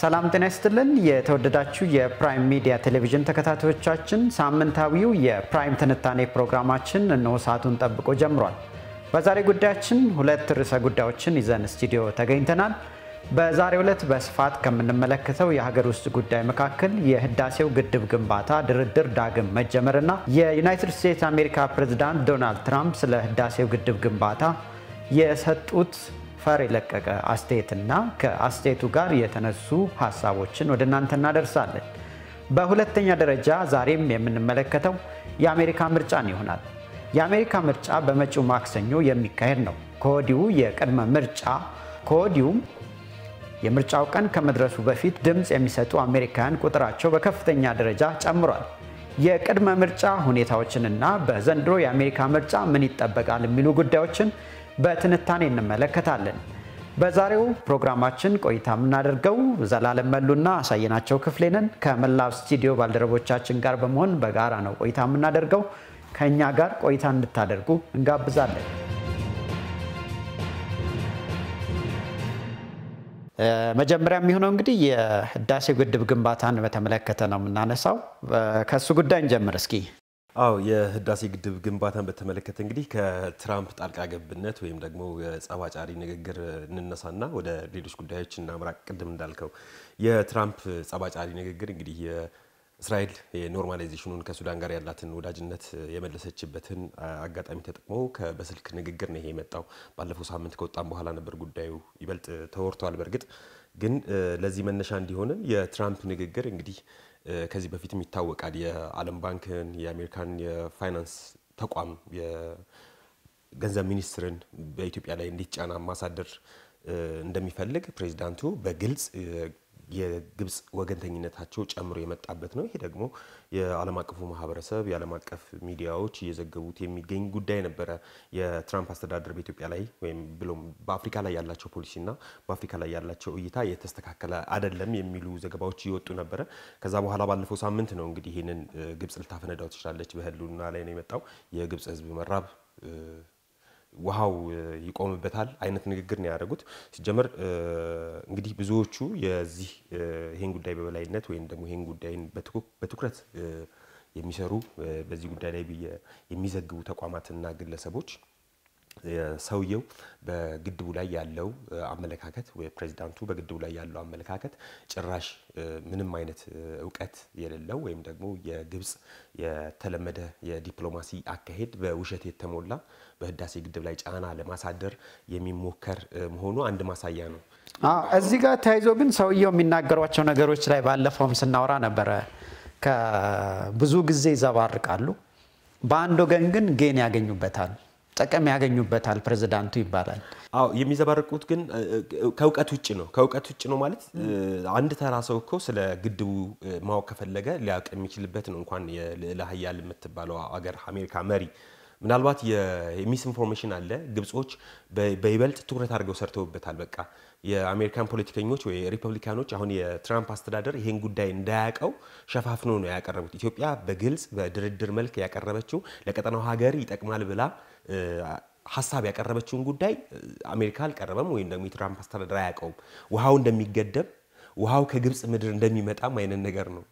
ሰላም ጤና ይስጥልን። የተወደዳችሁ የፕራይም ሚዲያ ቴሌቪዥን ተከታታዮቻችን፣ ሳምንታዊው የፕራይም ትንታኔ ፕሮግራማችን እነሆ ሰዓቱን ጠብቆ ጀምሯል። በዛሬ ጉዳያችን ሁለት ርዕሰ ጉዳዮችን ይዘን ስቱዲዮ ተገኝተናል። በዛሬ ዕለት በስፋት ከምንመለከተው የሀገር ውስጥ ጉዳይ መካከል የህዳሴው ግድብ ግንባታ ድርድር ዳግም መጀመርና የዩናይትድ ስቴትስ አሜሪካ ፕሬዝዳንት ዶናልድ ትራምፕ ስለ ህዳሴው ግድብ ግንባታ የሰጡት ፈር የለቀቀ አስተያየትና ከአስተያየቱ ጋር የተነሱ ሀሳቦችን ወደ እናንተ እናደርሳለን። በሁለተኛ ደረጃ ዛሬም የምንመለከተው የአሜሪካ ምርጫን ይሆናል። የአሜሪካ ምርጫ በመጪው ማክሰኞ የሚካሄድ ነው። ከወዲሁ የቅድመ ምርጫ ከወዲሁም የምርጫው ቀን ከመድረሱ በፊት ድምፅ የሚሰጡ አሜሪካውያን ቁጥራቸው በከፍተኛ ደረጃ ጨምሯል። የቅድመ ምርጫ ሁኔታዎችንና በዘንድሮ የአሜሪካ ምርጫ ምን ይጠበቃል የሚሉ ጉዳዮችን በትንታኔ እንመለከታለን። በዛሬው ፕሮግራማችን ቆይታ የምናደርገው ዘላለም መሉና አሳየናቸው ክፍሌንን ከመላው ስቱዲዮ ባልደረቦቻችን ጋር በመሆን በጋራ ነው ቆይታ የምናደርገው። ከእኛ ጋር ቆይታ እንድታደርጉ እንጋብዛለን። መጀመሪያ የሚሆነው እንግዲህ የህዳሴ ግድብ ግንባታን በተመለከተ ነው የምናነሳው። ከእሱ ጉዳይ እንጀምር እስኪ። አዎ የህዳሴ ግድብ ግንባታን በተመለከተ እንግዲህ ከትራምፕ ጣልቃ ገብነት ወይም ደግሞ ጸባጫሪ ንግግር እንነሳና ወደ ሌሎች ጉዳዮች እናምራ። ቅድም እንዳልከው የትራምፕ ጸባጫሪ ንግግር እንግዲህ የእስራኤል የኖርማላይዜሽኑን ከሱዳን ጋር ያላትን ወዳጅነት የመለሰችበትን አጋጣሚ ተጠቅሞ በስልክ ንግግር ነው ይሄ የመጣው። ባለፈው ሳምንት ከወጣም በኋላ ነበር ጉዳዩ ይበልጥ ተወርቷል። በእርግጥ ግን ለዚህ መነሻ እንዲሆንም የትራምፕ ንግግር እንግዲህ ከዚህ በፊትም ይታወቃል። የዓለም ባንክን የአሜሪካን የፋይናንስ ተቋም የገንዘብ ሚኒስትርን በኢትዮጵያ ላይ እንዴት ጫና ማሳደር እንደሚፈልግ ፕሬዚዳንቱ በግልጽ የግብፅ ወገንተኝነታቸው ጨምሮ የመጣበት ነው። ይሄ ደግሞ የዓለም አቀፉ ማህበረሰብ የዓለም አቀፍ ሚዲያዎች እየዘገቡት የሚገኝ ጉዳይ ነበረ። የትራምፕ አስተዳደር በኢትዮጵያ ላይ ወይም ብሎም በአፍሪካ ላይ ያላቸው ፖሊሲና በአፍሪካ ላይ ያላቸው እይታ የተስተካከለ አይደለም የሚሉ ዘገባዎች እየወጡ ነበረ። ከዛ በኋላ ባለፈው ሳምንት ነው እንግዲህ ይህንን ግብጽ ልታፈነዳው ትችላለች በህልውና ላይ ነው የመጣው የግብጽ ህዝብ መራብ ውሃው ይቆምበታል አይነት ንግግር ነው ያደረጉት። ሲጀመር እንግዲህ ብዙዎቹ የዚህ ይህን ጉዳይ በበላይነት ወይም ደግሞ ይህን ጉዳይን በትኩረት የሚሰሩ በዚህ ጉዳይ ላይ የሚዘግቡ ተቋማትና ግለሰቦች ሰውየው በግድቡ ላይ ያለው አመለካከት ወይ ፕሬዚዳንቱ በግድቡ ላይ ያለው አመለካከት ጭራሽ ምንም አይነት እውቀት የሌለው ወይም ደግሞ የግብጽ የተለመደ የዲፕሎማሲ አካሄድ በውሸት የተሞላ በህዳሴ ግድብ ላይ ጫና ለማሳደር የሚሞከር መሆኑ አንድ ማሳያ ነው። እዚህ ጋር ተያይዞ ግን ሰውየው የሚናገሯቸው ነገሮች ላይ ባለፈውም ስናወራ ነበረ። ብዙ ጊዜ ይዘባርቃሉ፣ በአንድ ወገን ግን ጌን ያገኙበታል። ጥቅም ያገኙበታል ፕሬዚዳንቱ ይባላል። አዎ የሚዘባረቁት ግን ከእውቀት ውጭ ነው። ከእውቀት ውጭ ነው ማለት አንድ ተራ ሰው እኮ ስለ ግድቡ ማወቅ ከፈለገ ሊያውቅ የሚችልበት ነው። እንኳን የልዕለ ኃያል የምትባለው አገር አሜሪካ መሪ ምናልባት የሚስ ኢንፎርሜሽን አለ። ግብጾች በይበልጥ ትኩረት አድርገው ሰርተውበታል። በቃ የአሜሪካን ፖለቲከኞች ወይ ሪፐብሊካኖች አሁን የትራምፕ አስተዳደር ይሄን ጉዳይ እንዳያቀው ሸፋፍኖ ነው ያቀረቡት። ኢትዮጵያ በግልጽ በድርድር መልክ ያቀረበችው ለቀጠናው ሀገር ይጠቅማል ብላ ሀሳብ ያቀረበችውን ጉዳይ አሜሪካ አልቀረበም ወይም ደግሞ የትራምፕ አስተዳደር አያውቀውም። ውሃው እንደሚገደብ ውሃው ከግብፅ ምድር እንደሚመጣም አይነት ነገር ነው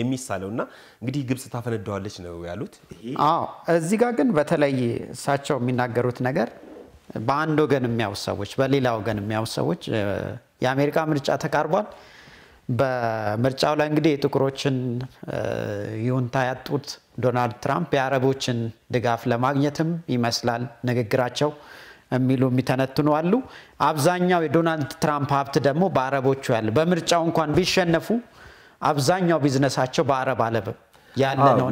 የሚሳለው እና እንግዲህ ግብፅ ታፈነዳዋለች ነው ያሉት። አዎ እዚህ ጋር ግን በተለይ እሳቸው የሚናገሩት ነገር በአንድ ወገን የሚያው ሰዎች፣ በሌላ ወገን የሚያው ሰዎች የአሜሪካ ምርጫ ተቃርቧል። በምርጫው ላይ እንግዲህ የጥቁሮችን ይሁንታ ያጡት ዶናልድ ትራምፕ የአረቦችን ድጋፍ ለማግኘትም ይመስላል ንግግራቸው የሚሉ የሚተነትኑ አሉ። አብዛኛው የዶናልድ ትራምፕ ሀብት ደግሞ በአረቦቹ ያለ በምርጫው እንኳን ቢሸነፉ አብዛኛው ቢዝነሳቸው በአረብ አለብ ያለ ነው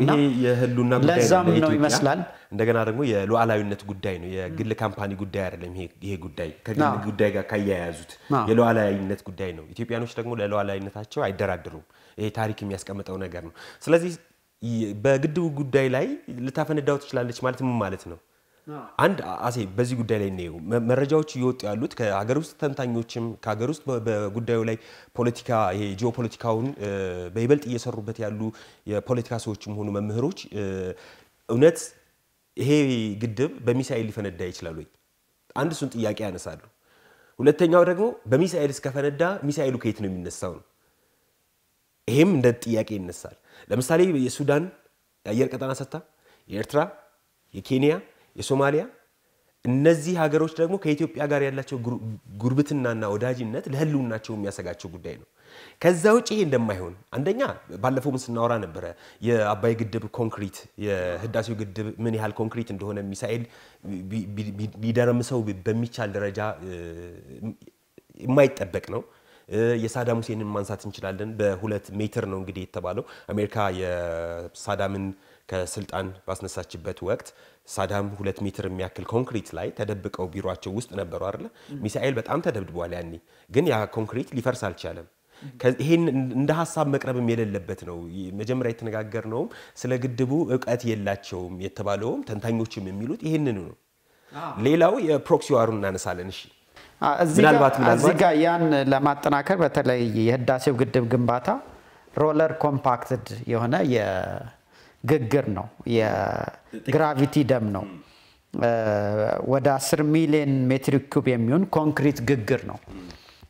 ለዛም ነው ይመስላል እንደገና ደግሞ የሉዓላዊነት ጉዳይ ነው። የግል ካምፓኒ ጉዳይ አይደለም። ይሄ ጉዳይ ከግል ጉዳይ ጋር ካያያዙት የሉዓላዊነት ጉዳይ ነው። ኢትዮጵያኖች ደግሞ ለሉዓላዊነታቸው አይደራድሩም ይሄ ታሪክ የሚያስቀምጠው ነገር ነው። ስለዚህ በግድቡ ጉዳይ ላይ ልታፈነዳው ትችላለች ማለት ምን ማለት ነው? አንድ አሴ በዚህ ጉዳይ ላይ እኔ መረጃዎች እየወጡ ያሉት ከሀገር ውስጥ ተንታኞችም ከሀገር ውስጥ በጉዳዩ ላይ ፖለቲካ ይሄ ጂኦፖለቲካውን በይበልጥ እየሰሩበት ያሉ የፖለቲካ ሰዎችም ሆኑ መምህሮች እውነት ይሄ ግድብ በሚሳኤል ሊፈነዳ ይችላል ወይ? አንድ እሱን ጥያቄ ያነሳሉ። ሁለተኛው ደግሞ በሚሳኤል እስከፈነዳ ሚሳኤሉ ከየት ነው የሚነሳው ነው። ይሄም እንደ ጥያቄ ይነሳል። ለምሳሌ የሱዳን የአየር ቀጠና ሰጥታ የኤርትራ፣ የኬንያ፣ የሶማሊያ እነዚህ ሀገሮች ደግሞ ከኢትዮጵያ ጋር ያላቸው ጉርብትናና ወዳጅነት ለህልውናቸው የሚያሰጋቸው ጉዳይ ነው። ከዛ ውጭ ይሄ እንደማይሆን አንደኛ ባለፈውም ስናወራ ነበረ። የአባይ ግድብ ኮንክሪት የህዳሴው ግድብ ምን ያህል ኮንክሪት እንደሆነ ሚሳኤል ቢደረምሰው በሚቻል ደረጃ የማይጠበቅ ነው። የሳዳም ሁሴንን ማንሳት እንችላለን። በሁለት ሜትር ነው እንግዲህ የተባለው። አሜሪካ የሳዳምን ከስልጣን ባስነሳችበት ወቅት ሳዳም ሁለት ሜትር የሚያክል ኮንክሪት ላይ ተደብቀው ቢሯቸው ውስጥ ነበሩ አይደለ? ሚሳኤል በጣም ተደብድቧል። ያኔ ግን ያ ኮንክሪት ሊፈርስ አልቻለም። ይሄን እንደ ሀሳብ መቅረብም የሌለበት ነው። መጀመሪያ የተነጋገርነውም ስለ ግድቡ እውቀት የላቸውም የተባለውም ተንታኞችም የሚሉት ይህንኑ ነው። ሌላው የፕሮክሲ ዋሩን እናነሳለን። እሺ እዚህ ጋ ያን ለማጠናከር በተለይ የህዳሴው ግድብ ግንባታ ሮለር ኮምፓክትድ የሆነ የግግር ነው፣ የግራቪቲ ደም ነው። ወደ 10 ሚሊዮን ሜትሪክ ኩብ የሚሆን ኮንክሪት ግግር ነው።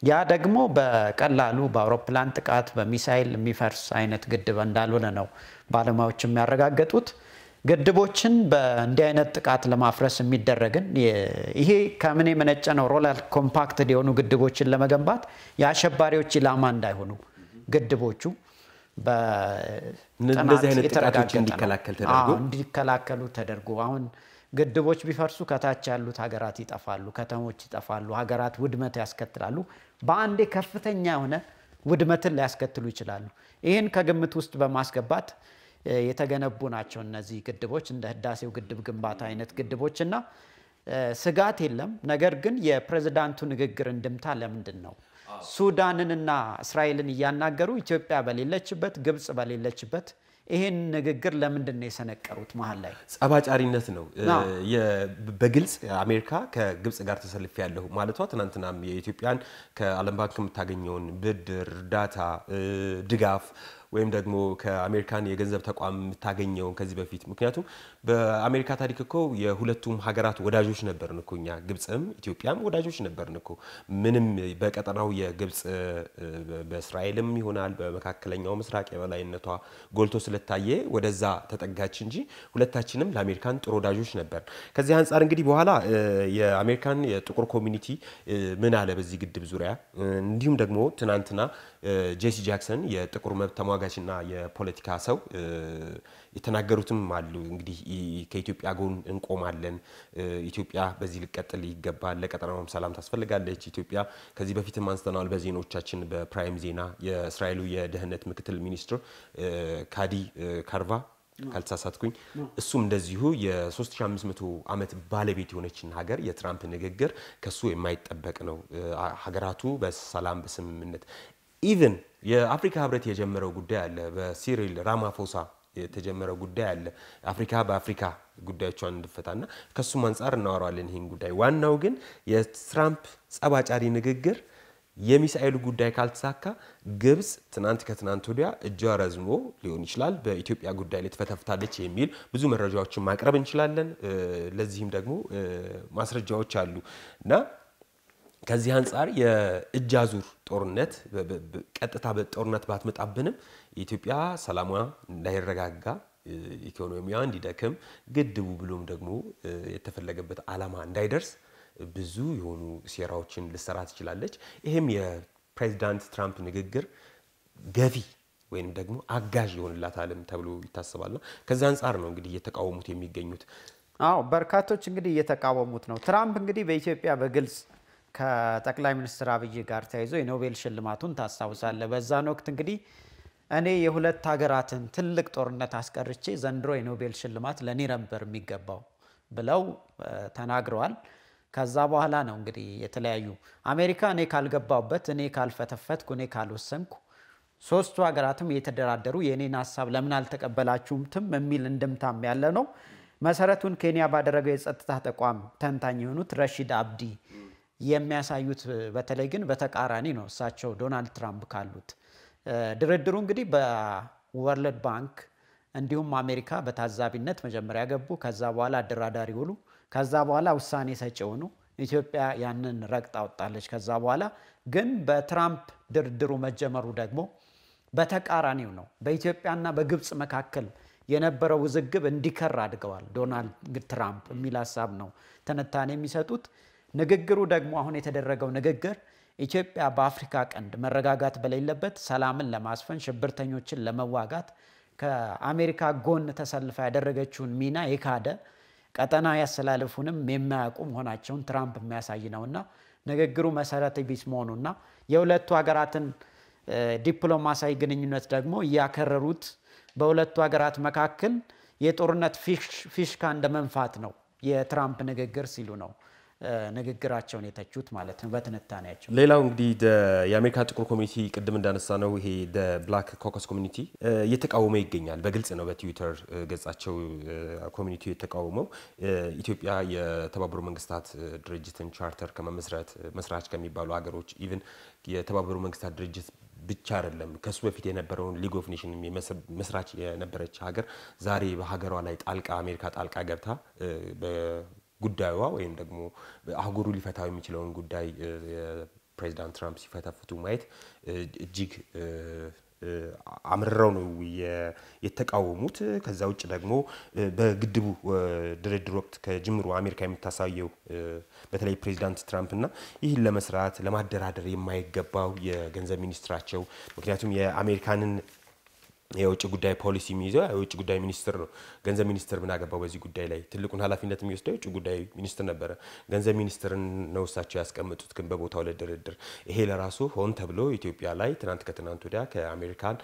ያ ደግሞ በቀላሉ በአውሮፕላን ጥቃት በሚሳይል የሚፈርስ አይነት ግድብ እንዳልሆነ ነው ባለሙያዎች የሚያረጋገጡት። ግድቦችን በእንዲህ አይነት ጥቃት ለማፍረስ የሚደረግን ይሄ ከምን የመነጨ ነው? ሮላል ኮምፓክት የሆኑ ግድቦችን ለመገንባት የአሸባሪዎች ኢላማ እንዳይሆኑ ግድቦቹ በጥናት እንዲከላከሉ ተደርጎ አሁን ግድቦች ቢፈርሱ ከታች ያሉት ሀገራት ይጠፋሉ፣ ከተሞች ይጠፋሉ፣ ሀገራት ውድመት ያስከትላሉ። በአንዴ ከፍተኛ የሆነ ውድመትን ሊያስከትሉ ይችላሉ። ይህን ከግምት ውስጥ በማስገባት የተገነቡ ናቸው እነዚህ ግድቦች እንደ ህዳሴው ግድብ ግንባታ አይነት ግድቦች እና ስጋት የለም። ነገር ግን የፕሬዝዳንቱ ንግግር እንድምታ ለምንድን ነው ሱዳንንና እስራኤልን እያናገሩ ኢትዮጵያ በሌለችበት ግብፅ በሌለችበት ይሄን ንግግር ለምንድን ነው የሰነቀሩት መሀል ላይ? ጸባጫሪነት ነው። በግልጽ አሜሪካ ከግብጽ ጋር ተሰልፍ ያለሁ ማለቷ ትናንትናም የኢትዮጵያን ከዓለም ባንክ የምታገኘውን ብድር፣ እርዳታ፣ ድጋፍ ወይም ደግሞ ከአሜሪካን የገንዘብ ተቋም የምታገኘውን ከዚህ በፊት ምክንያቱም በአሜሪካ ታሪክ እኮ የሁለቱም ሀገራት ወዳጆች ነበርን እኮ እኛ ግብፅም ኢትዮጵያም ወዳጆች ነበርን እኮ ምንም በቀጠናው የግብፅ በእስራኤልም ይሆናል በመካከለኛው ምስራቅ የበላይነቷ ጎልቶ ስለታየ ወደዛ ተጠጋች እንጂ ሁለታችንም ለአሜሪካን ጥሩ ወዳጆች ነበር ከዚህ አንጻር እንግዲህ በኋላ የአሜሪካን የጥቁር ኮሚኒቲ ምን አለ በዚህ ግድብ ዙሪያ እንዲሁም ደግሞ ትናንትና ጄሲ ጃክሰን የጥቁር መብት ተሟጋችና የፖለቲካ ሰው የተናገሩትም አሉ። እንግዲህ ከኢትዮጵያ ጎን እንቆማለን፣ ኢትዮጵያ በዚህ ልቀጥል ይገባል፣ ለቀጠናውም ሰላም ታስፈልጋለች ኢትዮጵያ። ከዚህ በፊትም አንስተናል በዜናዎቻችን በፕራይም ዜና የእስራኤሉ የደህንነት ምክትል ሚኒስትር ካዲ ካርቫ ካልተሳሳትኩኝ እሱም እንደዚሁ የ3500 ዓመት ባለቤት የሆነችን ሀገር የትራምፕ ንግግር ከሱ የማይጠበቅ ነው። ሀገራቱ በሰላም በስምምነት ኢቨን የአፍሪካ ህብረት የጀመረው ጉዳይ አለ በሲሪል ራማፎሳ የተጀመረ ጉዳይ አለ። አፍሪካ በአፍሪካ ጉዳዮቿን እንድፈታና ከሱም አንጻር እናወራዋለን ይህን ጉዳይ። ዋናው ግን የትራምፕ ጸባጫሪ ንግግር የሚሳኤሉ ጉዳይ ካልተሳካ ግብፅ ትናንት ከትናንት ወዲያ እጇ ረዝሞ ሊሆን ይችላል በኢትዮጵያ ጉዳይ ላይ ትፈተፍታለች የሚል ብዙ መረጃዎችን ማቅረብ እንችላለን። ለዚህም ደግሞ ማስረጃዎች አሉ እና ከዚህ አንጻር የእጅ አዙር ጦርነት ቀጥታ ጦርነት ባትመጣብንም የኢትዮጵያ ሰላሟ እንዳይረጋጋ ኢኮኖሚዋ እንዲደክም ግድቡ ብሎም ደግሞ የተፈለገበት ዓላማ እንዳይደርስ ብዙ የሆኑ ሴራዎችን ልሰራ ትችላለች። ይህም የፕሬዚዳንት ትራምፕ ንግግር ገፊ ወይም ደግሞ አጋዥ ይሆንላታልም ተብሎ ይታሰባልና ከዚህ አንጻር ነው እንግዲህ እየተቃወሙት የሚገኙት። አዎ በርካቶች እንግዲህ እየተቃወሙት ነው። ትራምፕ እንግዲህ በኢትዮጵያ በግልጽ ከጠቅላይ ሚኒስትር አብይ ጋር ተያይዞ የኖቤል ሽልማቱን ታስታውሳለህ። በዛን ወቅት እንግዲህ እኔ የሁለት ሀገራትን ትልቅ ጦርነት አስቀርቼ ዘንድሮ የኖቤል ሽልማት ለእኔ ነበር የሚገባው ብለው ተናግረዋል። ከዛ በኋላ ነው እንግዲህ የተለያዩ አሜሪካ እኔ ካልገባውበት፣ እኔ ካልፈተፈትኩ፣ እኔ ካልወሰንኩ ሶስቱ ሀገራትም እየተደራደሩ የእኔን ሀሳብ ለምን አልተቀበላችሁምትም የሚል እንድምታም ያለ ነው። መሰረቱን ኬንያ ባደረገው የጸጥታ ተቋም ተንታኝ የሆኑት ረሺድ አብዲ የሚያሳዩት በተለይ ግን በተቃራኒ ነው እሳቸው ዶናልድ ትራምፕ ካሉት። ድርድሩ እንግዲህ በወርልድ ባንክ እንዲሁም አሜሪካ በታዛቢነት መጀመሪያ ገቡ። ከዛ በኋላ አደራዳሪ ሆኑ። ከዛ በኋላ ውሳኔ ሰጪ ሆኑ። ኢትዮጵያ ያንን ረግጣ ወጣለች። ከዛ በኋላ ግን በትራምፕ ድርድሩ መጀመሩ ደግሞ በተቃራኒው ነው። በኢትዮጵያና በግብፅ መካከል የነበረው ውዝግብ እንዲከር አድገዋል ዶናልድ ትራምፕ የሚል ሀሳብ ነው ትንታኔ የሚሰጡት። ንግግሩ ደግሞ አሁን የተደረገው ንግግር ኢትዮጵያ በአፍሪካ ቀንድ መረጋጋት በሌለበት ሰላምን ለማስፈን ሽብርተኞችን ለመዋጋት ከአሜሪካ ጎን ተሰልፋ ያደረገችውን ሚና የካደ ቀጠና ያሰላልፉንም የማያውቁ መሆናቸውን ትራምፕ የሚያሳይ ነውና ንግግሩ መሰረተ ቢስ መሆኑና የሁለቱ ሀገራትን ዲፕሎማሲያዊ ግንኙነት ደግሞ እያከረሩት በሁለቱ ሀገራት መካከል የጦርነት ፊሽካ እንደመንፋት ነው የትራምፕ ንግግር ሲሉ ነው ንግግራቸውን የተቹት ማለት ነው በትንታኔያቸው። ሌላው እንግዲህ የአሜሪካ ጥቁር ኮሚኒቲ ቅድም እንዳነሳ ነው ይሄ ብላክ ኮከስ ኮሚኒቲ እየተቃወመ ይገኛል። በግልጽ ነው በትዊተር ገጻቸው ኮሚኒቲ የተቃወመው ኢትዮጵያ የተባበሩ መንግስታት ድርጅትን ቻርተር ከመመስረት መስራች ከሚባሉ ሀገሮች ኢቭን የተባበሩ መንግስታት ድርጅት ብቻ አይደለም ከሱ በፊት የነበረውን ሊግ ኦፍ ኔሽን መስራች የነበረች ሀገር ዛሬ በሀገሯ ላይ ጣልቃ አሜሪካ ጣልቃ ገብታ ጉዳዩዋ ወይም ደግሞ አህጉሩ ሊፈታው የሚችለውን ጉዳይ ፕሬዚዳንት ትራምፕ ሲፈተፍቱ ማየት እጅግ አምርረው ነው የተቃወሙት። ከዛ ውጭ ደግሞ በግድቡ ድርድር ወቅት ከጅምሩ አሜሪካ የምታሳየው በተለይ ፕሬዚዳንት ትራምፕ እና ይህን ለመስራት ለማደራደር የማይገባው የገንዘብ ሚኒስትራቸው ምክንያቱም የአሜሪካንን የውጭ ጉዳይ ፖሊሲ የሚይዘው የውጭ ጉዳይ ሚኒስትር ነው። ገንዘብ ሚኒስትር ምን አገባው በዚህ ጉዳይ ላይ? ትልቁን ኃላፊነት የሚወስደው የውጭ ጉዳይ ሚኒስትር ነበረ። ገንዘብ ሚኒስትርን ነው እሳቸው ያስቀመጡት፣ ግን በቦታው ለድርድር ይሄ ለራሱ ሆን ተብሎ ኢትዮጵያ ላይ ትናንት ከትናንት ወዲያ ከአሜሪካን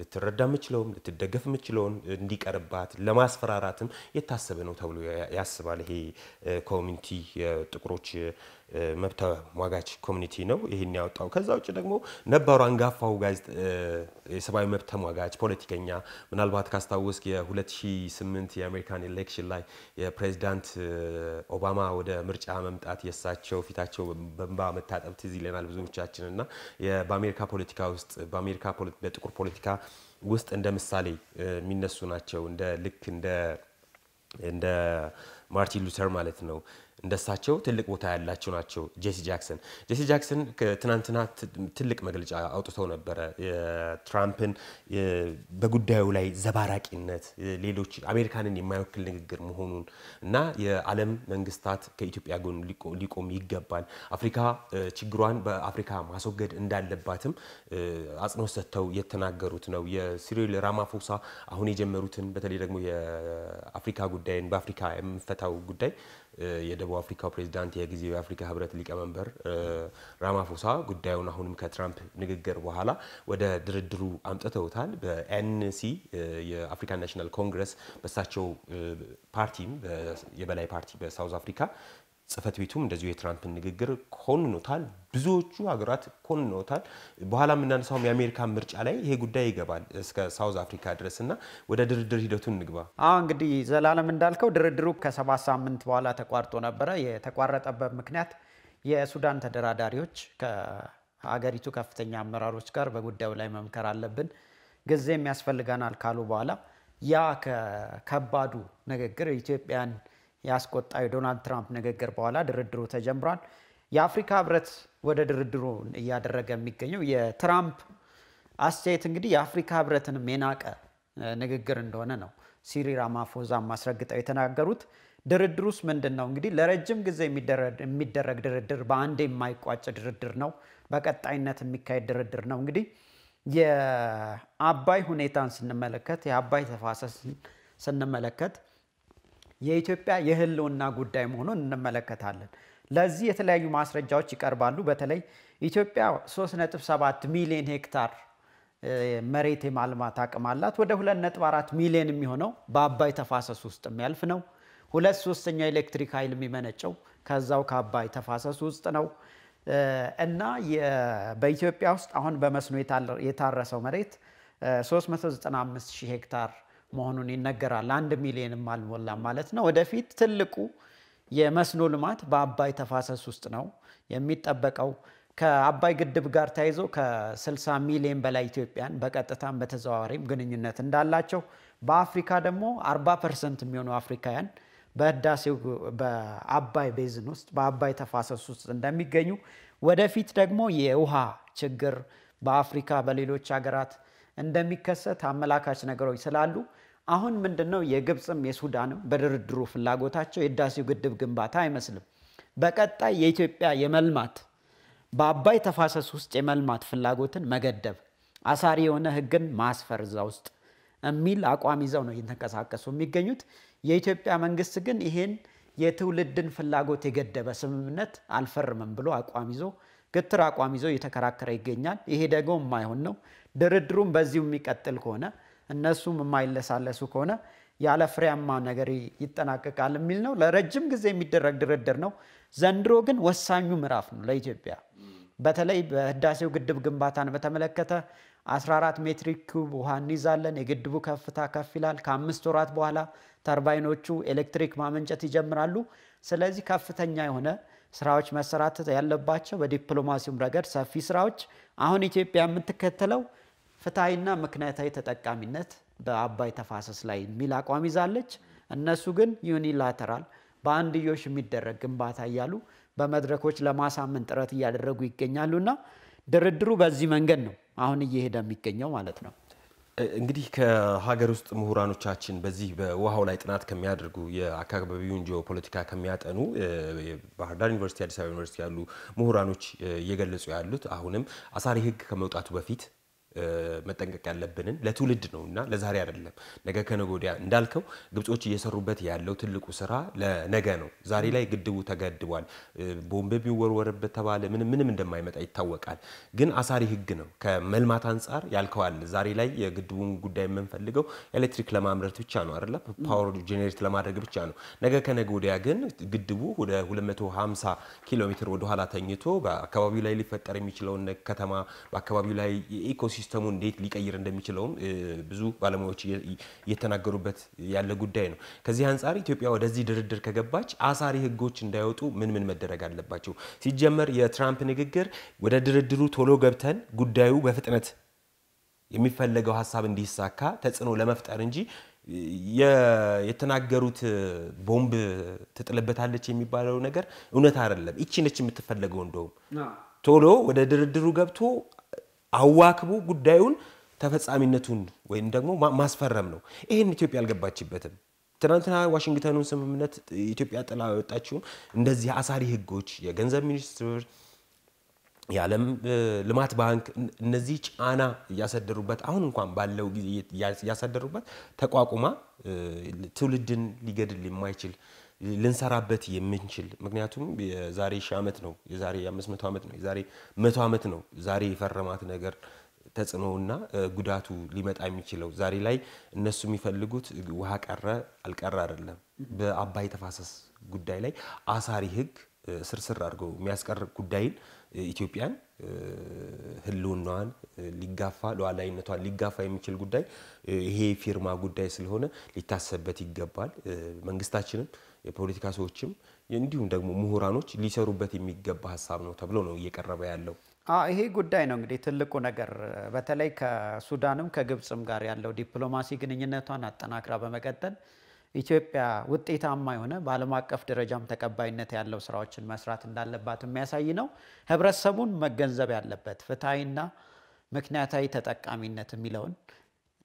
ልትረዳ የምችለውም ልትደገፍ የምችለውን እንዲቀርባት ለማስፈራራትም የታሰበ ነው ተብሎ ያስባል ይሄ ኮሚኒቲ የጥቁሮች መብት ተሟጋች ኮሚኒቲ ነው ይህን ያወጣው። ከዛ ውጭ ደግሞ ነበሩ አንጋፋው የሰብአዊ መብት ተሟጋች ፖለቲከኛ ምናልባት ካስታወስክ የ2008 የአሜሪካን ኤሌክሽን ላይ የፕሬዚዳንት ኦባማ ወደ ምርጫ መምጣት የሳቸው ፊታቸው በእንባ መታጠብ ትዝ ይለናል ብዙዎቻችን እና በአሜሪካ ፖለቲካ ውስጥ በአሜሪካ በጥቁር ፖለቲካ ውስጥ እንደ ምሳሌ የሚነሱ ናቸው እንደ ልክ እንደ ማርቲን ሉተር ማለት ነው። እንደሳቸው ትልቅ ቦታ ያላቸው ናቸው። ጄሲ ጃክሰን ጄሲ ጃክሰን ትናንትና ትልቅ መግለጫ አውጥተው ነበረ። ትራምፕን በጉዳዩ ላይ ዘባራቂነት፣ ሌሎች አሜሪካንን የማይወክል ንግግር መሆኑን እና የዓለም መንግስታት ከኢትዮጵያ ጎን ሊቆም ይገባል፣ አፍሪካ ችግሯን በአፍሪካ ማስወገድ እንዳለባትም አጽንኦት ሰጥተው የተናገሩት ነው። የሲሪል ራማፎሳ አሁን የጀመሩትን በተለይ ደግሞ የአፍሪካ ጉዳይን በአፍሪካ የምፈታው ጉዳይ የደቡብ አፍሪካው ፕሬዚዳንት የጊዜው የአፍሪካ ህብረት ሊቀመንበር ራማፎሳ ጉዳዩን አሁንም ከትራምፕ ንግግር በኋላ ወደ ድርድሩ አምጥተውታል። በኤንሲ የአፍሪካ ናሽናል ኮንግረስ በሳቸው ፓርቲም የበላይ ፓርቲ በሳውዝ አፍሪካ ጽህፈት ቤቱም እንደዚሁ የትራምፕን ንግግር ኮንኖታል። ብዙዎቹ ሀገራት ኮንኖታል። በኋላ የምናነሳውም የአሜሪካን ምርጫ ላይ ይሄ ጉዳይ ይገባል እስከ ሳውዝ አፍሪካ ድረስ እና ወደ ድርድር ሂደቱ እንግባ። እንግዲህ ዘላለም እንዳልከው ድርድሩ ከሰባት ሳምንት በኋላ ተቋርጦ ነበረ። የተቋረጠበት ምክንያት የሱዳን ተደራዳሪዎች ከሀገሪቱ ከፍተኛ አመራሮች ጋር በጉዳዩ ላይ መምከር አለብን፣ ጊዜም ያስፈልገናል ካሉ በኋላ ያ ከከባዱ ንግግር ኢትዮጵያን ያስቆጣው የዶናልድ ትራምፕ ንግግር በኋላ ድርድሩ ተጀምሯል። የአፍሪካ ህብረት ወደ ድርድሩ እያደረገ የሚገኘው የትራምፕ አስተያየት እንግዲህ የአፍሪካ ህብረትንም የናቀ ንግግር እንደሆነ ነው ሲሪ ራማፎዛም አስረግጠው የተናገሩት። ድርድሩስ ምንድን ነው? እንግዲህ ለረጅም ጊዜ የሚደረግ ድርድር በአንድ የማይቋጭ ድርድር ነው። በቀጣይነት የሚካሄድ ድርድር ነው። እንግዲህ የአባይ ሁኔታን ስንመለከት የአባይ ተፋሰስን ስንመለከት የኢትዮጵያ የህልውና ጉዳይ መሆኑን እንመለከታለን። ለዚህ የተለያዩ ማስረጃዎች ይቀርባሉ። በተለይ ኢትዮጵያ 3.7 ሚሊዮን ሄክታር መሬት የማልማት አቅም አላት። ወደ 2.4 ሚሊዮን የሚሆነው በአባይ ተፋሰስ ውስጥ የሚያልፍ ነው። ሁለት ሶስተኛ ኤሌክትሪክ ኃይል የሚመነጨው ከዛው ከአባይ ተፋሰስ ውስጥ ነው እና በኢትዮጵያ ውስጥ አሁን በመስኖ የታረሰው መሬት 395 ሺህ ሄክታር መሆኑን ይነገራል። አንድ ሚሊዮንም አልሞላም ማለት ነው። ወደፊት ትልቁ የመስኖ ልማት በአባይ ተፋሰስ ውስጥ ነው የሚጠበቀው። ከአባይ ግድብ ጋር ተያይዞ ከ60 ሚሊዮን በላይ ኢትዮጵያን በቀጥታም በተዘዋዋሪም ግንኙነት እንዳላቸው በአፍሪካ ደግሞ 40 ፐርሰንት የሚሆኑ አፍሪካውያን በህዳሴው በአባይ ቤዝን ውስጥ በአባይ ተፋሰስ ውስጥ እንደሚገኙ ወደፊት ደግሞ የውሃ ችግር በአፍሪካ በሌሎች ሀገራት እንደሚከሰት አመላካች ነገሮች ስላሉ አሁን ምንድን ነው የግብፅም የሱዳንም በድርድሩ ፍላጎታቸው የህዳሴው ግድብ ግንባታ አይመስልም። በቀጣይ የኢትዮጵያ የመልማት በአባይ ተፋሰስ ውስጥ የመልማት ፍላጎትን መገደብ፣ አሳሪ የሆነ ህግን ማስፈር እዛ ውስጥ የሚል አቋም ይዘው ነው እየተንቀሳቀሱ የሚገኙት። የኢትዮጵያ መንግስት ግን ይሄን የትውልድን ፍላጎት የገደበ ስምምነት አልፈርምም ብሎ አቋም ይዞ ግትር አቋም ይዞ እየተከራከረ ይገኛል። ይሄ ደግሞ የማይሆን ነው። ድርድሩም በዚሁ የሚቀጥል ከሆነ እነሱም የማይለሳለሱ ከሆነ ያለ ፍሬያማ ነገር ይጠናቀቃል የሚል ነው። ለረጅም ጊዜ የሚደረግ ድርድር ነው። ዘንድሮ ግን ወሳኙ ምዕራፍ ነው ለኢትዮጵያ። በተለይ በህዳሴው ግድብ ግንባታን በተመለከተ 14 ሜትሪክ ኩብ ውሃ እንይዛለን። የግድቡ ከፍታ ከፍ ይላል። ከአምስት ወራት በኋላ ተርባይኖቹ ኤሌክትሪክ ማመንጨት ይጀምራሉ። ስለዚህ ከፍተኛ የሆነ ስራዎች መሰራት ያለባቸው በዲፕሎማሲውም ረገድ ሰፊ ስራዎች አሁን ኢትዮጵያ የምትከተለው ፍትሐዊና ምክንያታዊ ተጠቃሚነት በአባይ ተፋሰስ ላይ የሚል አቋም ይዛለች። እነሱ ግን ዩኒላተራል በአንድዮሽ የሚደረግ ግንባታ እያሉ በመድረኮች ለማሳመን ጥረት እያደረጉ ይገኛሉና ድርድሩ በዚህ መንገድ ነው አሁን እየሄደ የሚገኘው ማለት ነው። እንግዲህ ከሀገር ውስጥ ምሁራኖቻችን በዚህ በውሃው ላይ ጥናት ከሚያደርጉ የአካባቢውን ጂኦፖለቲካ ከሚያጠኑ ባህርዳር ዩኒቨርሲቲ፣ አዲስ አበባ ዩኒቨርሲቲ ያሉ ምሁራኖች እየገለጹ ያሉት አሁንም አሳሪ ሕግ ከመውጣቱ በፊት መጠንቀቅ ያለብንን ለትውልድ ነው እና ለዛሬ አይደለም። ነገ ከነገ ወዲያ እንዳልከው ግብጾች እየሰሩበት ያለው ትልቁ ስራ ለነገ ነው። ዛሬ ላይ ግድቡ ተገድቧል። ቦምብ ቢወርወርበት ተባለ ምንም ምንም እንደማይመጣ ይታወቃል። ግን አሳሪ ህግ ነው። ከመልማት አንጻር ያልከዋል። ዛሬ ላይ የግድቡን ጉዳይ የምንፈልገው ኤሌክትሪክ ለማምረት ብቻ ነው አይደለ? ፓወር ጄኔሬት ለማድረግ ብቻ ነው። ነገ ከነገ ወዲያ ግን ግድቡ ወደ 250 ኪሎ ሜትር ወደኋላ ተኝቶ በአካባቢው ላይ ሊፈጠር የሚችለውን ከተማ በአካባቢው ላይ የኢኮሲ ሲስተሙን እንዴት ሊቀይር እንደሚችለውም ብዙ ባለሙያዎች እየተናገሩበት ያለ ጉዳይ ነው። ከዚህ አንጻር ኢትዮጵያ ወደዚህ ድርድር ከገባች አሳሪ ህጎች እንዳይወጡ ምን ምን መደረግ አለባቸው? ሲጀመር የትራምፕ ንግግር ወደ ድርድሩ ቶሎ ገብተን ጉዳዩ በፍጥነት የሚፈለገው ሀሳብ እንዲሳካ ተጽዕኖ ለመፍጠር እንጂ የተናገሩት ቦምብ ትጥልበታለች የሚባለው ነገር እውነት አይደለም። ይቺ ነች የምትፈለገው። እንደውም ቶሎ ወደ ድርድሩ ገብቶ አዋክቦ ጉዳዩን ተፈጻሚነቱን ወይም ደግሞ ማስፈረም ነው። ይህን ኢትዮጵያ አልገባችበትም። ትናንትና ዋሽንግተኑን ስምምነት ኢትዮጵያ ጥላ ያወጣችውን እንደዚህ አሳሪ ህጎች የገንዘብ ሚኒስትር የዓለም ልማት ባንክ እነዚህ ጫና እያሳደሩበት አሁን እንኳን ባለው ጊዜ እያሳደሩበት ተቋቁማ ትውልድን ሊገድል የማይችል ልንሰራበት የምንችል ምክንያቱም የዛሬ ሺህ ዓመት ነው፣ የዛሬ አምስት መቶ ዓመት ነው፣ የዛሬ መቶ ዓመት ነው ዛሬ የፈረማት ነገር ተጽዕኖውና ጉዳቱ ሊመጣ የሚችለው ዛሬ ላይ እነሱ የሚፈልጉት ውሃ ቀረ አልቀረ አይደለም። በአባይ ተፋሰስ ጉዳይ ላይ አሳሪ ህግ ስርስር አድርገው የሚያስቀር ጉዳይን ኢትዮጵያን ህልውናዋን ሊጋፋ ሉዓላዊነቷን ሊጋፋ የሚችል ጉዳይ ይሄ ፊርማ ጉዳይ ስለሆነ ሊታሰብበት ይገባል መንግስታችንም የፖለቲካ ሰዎችም እንዲሁም ደግሞ ምሁራኖች ሊሰሩበት የሚገባ ሀሳብ ነው ተብሎ ነው እየቀረበ ያለው። ይሄ ጉዳይ ነው እንግዲህ ትልቁ ነገር። በተለይ ከሱዳንም ከግብፅም ጋር ያለው ዲፕሎማሲ ግንኙነቷን አጠናክራ በመቀጠል ኢትዮጵያ ውጤታማ የሆነ በዓለም አቀፍ ደረጃም ተቀባይነት ያለው ስራዎችን መስራት እንዳለባት የሚያሳይ ነው። ህብረተሰቡን መገንዘብ ያለበት ፍትሐዊና ምክንያታዊ ተጠቃሚነት የሚለውን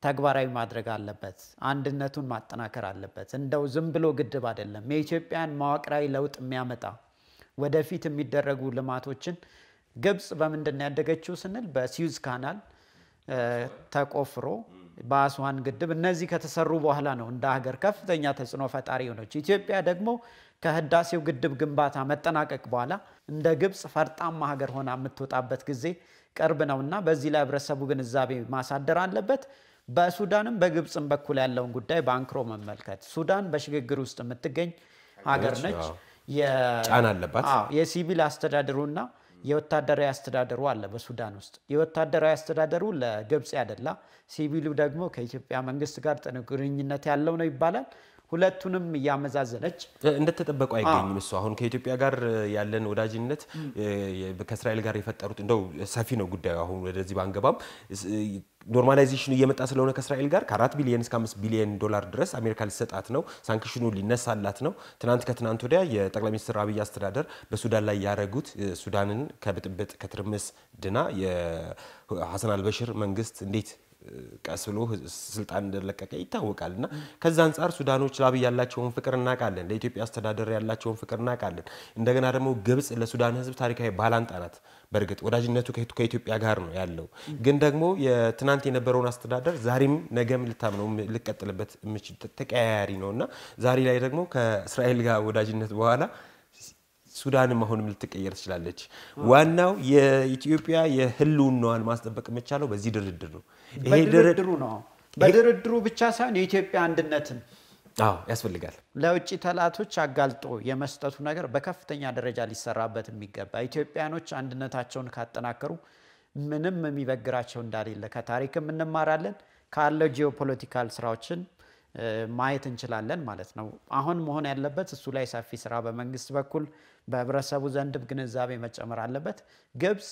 ተግባራዊ ማድረግ አለበት። አንድነቱን ማጠናከር አለበት። እንደው ዝም ብሎ ግድብ አይደለም። የኢትዮጵያን መዋቅራዊ ለውጥ የሚያመጣ ወደፊት የሚደረጉ ልማቶችን ግብጽ በምንድን ነው ያደገችው ስንል በሲዩዝ ካናል ተቆፍሮ በአስዋን ግድብ እነዚህ ከተሰሩ በኋላ ነው እንደ ሀገር ከፍተኛ ተጽዕኖ ፈጣሪ የሆነች። ኢትዮጵያ ደግሞ ከህዳሴው ግድብ ግንባታ መጠናቀቅ በኋላ እንደ ግብጽ ፈርጣማ ሀገር ሆና የምትወጣበት ጊዜ ቅርብ ነውና በዚህ ላይ ህብረተሰቡ ግንዛቤ ማሳደር አለበት። በሱዳንም በግብፅም በኩል ያለውን ጉዳይ በአንክሮ መመልከት። ሱዳን በሽግግር ውስጥ የምትገኝ ሀገር ነች። ጫና አለባት። የሲቪል የወታደራዊ አስተዳደሩ አለ በሱዳን ውስጥ። የወታደራዊ አስተዳደሩ ለግብፅ ያደላ፣ ሲቪሉ ደግሞ ከኢትዮጵያ መንግስት ጋር ጥንግርኝነት ያለው ነው ይባላል። ሁለቱንም እያመዛዘነች እንደተጠበቁ አይገኝም። እሱ አሁን ከኢትዮጵያ ጋር ያለን ወዳጅነት ከእስራኤል ጋር የፈጠሩት እንደው ሰፊ ነው ጉዳዩ። አሁን ወደዚህ ባንገባም ኖርማላይዜሽኑ እየመጣ ስለሆነ ከእስራኤል ጋር ከአራት ቢሊዮን እስከ አምስት ቢሊዮን ዶላር ድረስ አሜሪካ ሊሰጣት ነው። ሳንክሽኑ ሊነሳላት ነው። ትናንት ከትናንት ወዲያ የጠቅላይ ሚኒስትር አብይ አስተዳደር በሱዳን ላይ ያደረጉት ሱዳንን ከብጥብጥ ከትርምስ ድና የሀሰን አልበሽር መንግስት እንዴት ቀስሎ ስልጣን እንደለቀቀ ይታወቃል። እና ከዛ አንጻር ሱዳኖች ለአብይ ያላቸውን ፍቅር እናውቃለን። ለኢትዮጵያ አስተዳደር ያላቸውን ፍቅር እናውቃለን። እንደገና ደግሞ ግብጽ ለሱዳን ሕዝብ ታሪካዊ ባላንጣ ናት። በእርግጥ ወዳጅነቱ ከኢትዮጵያ ጋር ነው ያለው። ግን ደግሞ የትናንት የነበረውን አስተዳደር ዛሬም ነገም ልታምነው ልቀጥልበት የምችል ተቀያያሪ ነው እና ዛሬ ላይ ደግሞ ከእስራኤል ጋር ወዳጅነት በኋላ ሱዳን መሆንም ልትቀየር ትችላለች። ዋናው የኢትዮጵያ የህልውናዋን ማስጠበቅ የምቻለው በዚህ ድርድር ነው። ይሄ ድርድሩ ነው። በድርድሩ ብቻ ሳይሆን የኢትዮጵያ አንድነትን አዎ ያስፈልጋል። ለውጭ ጠላቶች አጋልጦ የመስጠቱ ነገር በከፍተኛ ደረጃ ሊሰራበት የሚገባ ኢትዮጵያኖች አንድነታቸውን ካጠናከሩ ምንም የሚበግራቸው እንዳሌለ ከታሪክም እንማራለን። ካለው ጂኦፖለቲካል ስራዎችን ማየት እንችላለን ማለት ነው። አሁን መሆን ያለበት እሱ ላይ ሰፊ ስራ በመንግስት በኩል በህብረተሰቡ ዘንድም ግንዛቤ መጨመር አለበት። ግብፅ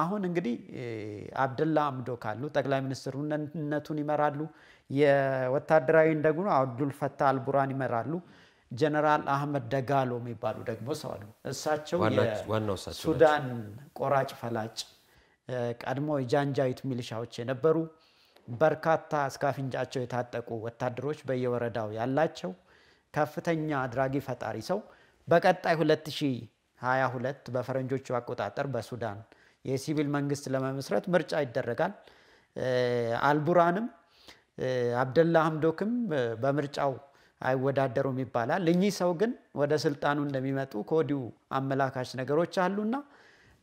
አሁን እንግዲህ አብደላ አምዶ ካሉ ጠቅላይ ሚኒስትርነቱን ይመራሉ። የወታደራዊ እንደግኖ አብዱል ፈታ አልቡራን ይመራሉ። ጀነራል አህመድ ደጋሎ የሚባሉ ደግሞ ሰው አሉ። እሳቸው ሱዳን ቆራጭ ፈላጭ ቀድሞ የጃንጃዊት ሚሊሻዎች የነበሩ በርካታ እስከ አፍንጫቸው የታጠቁ ወታደሮች በየወረዳው ያላቸው ከፍተኛ አድራጊ ፈጣሪ ሰው በቀጣይ 2022 በፈረንጆቹ አቆጣጠር በሱዳን የሲቪል መንግስት ለመመስረት ምርጫ ይደረጋል። አልቡራንም አብደላ ሀምዶክም በምርጫው አይወዳደሩም ይባላል። እኚህ ሰው ግን ወደ ስልጣኑ እንደሚመጡ ከወዲሁ አመላካች ነገሮች አሉና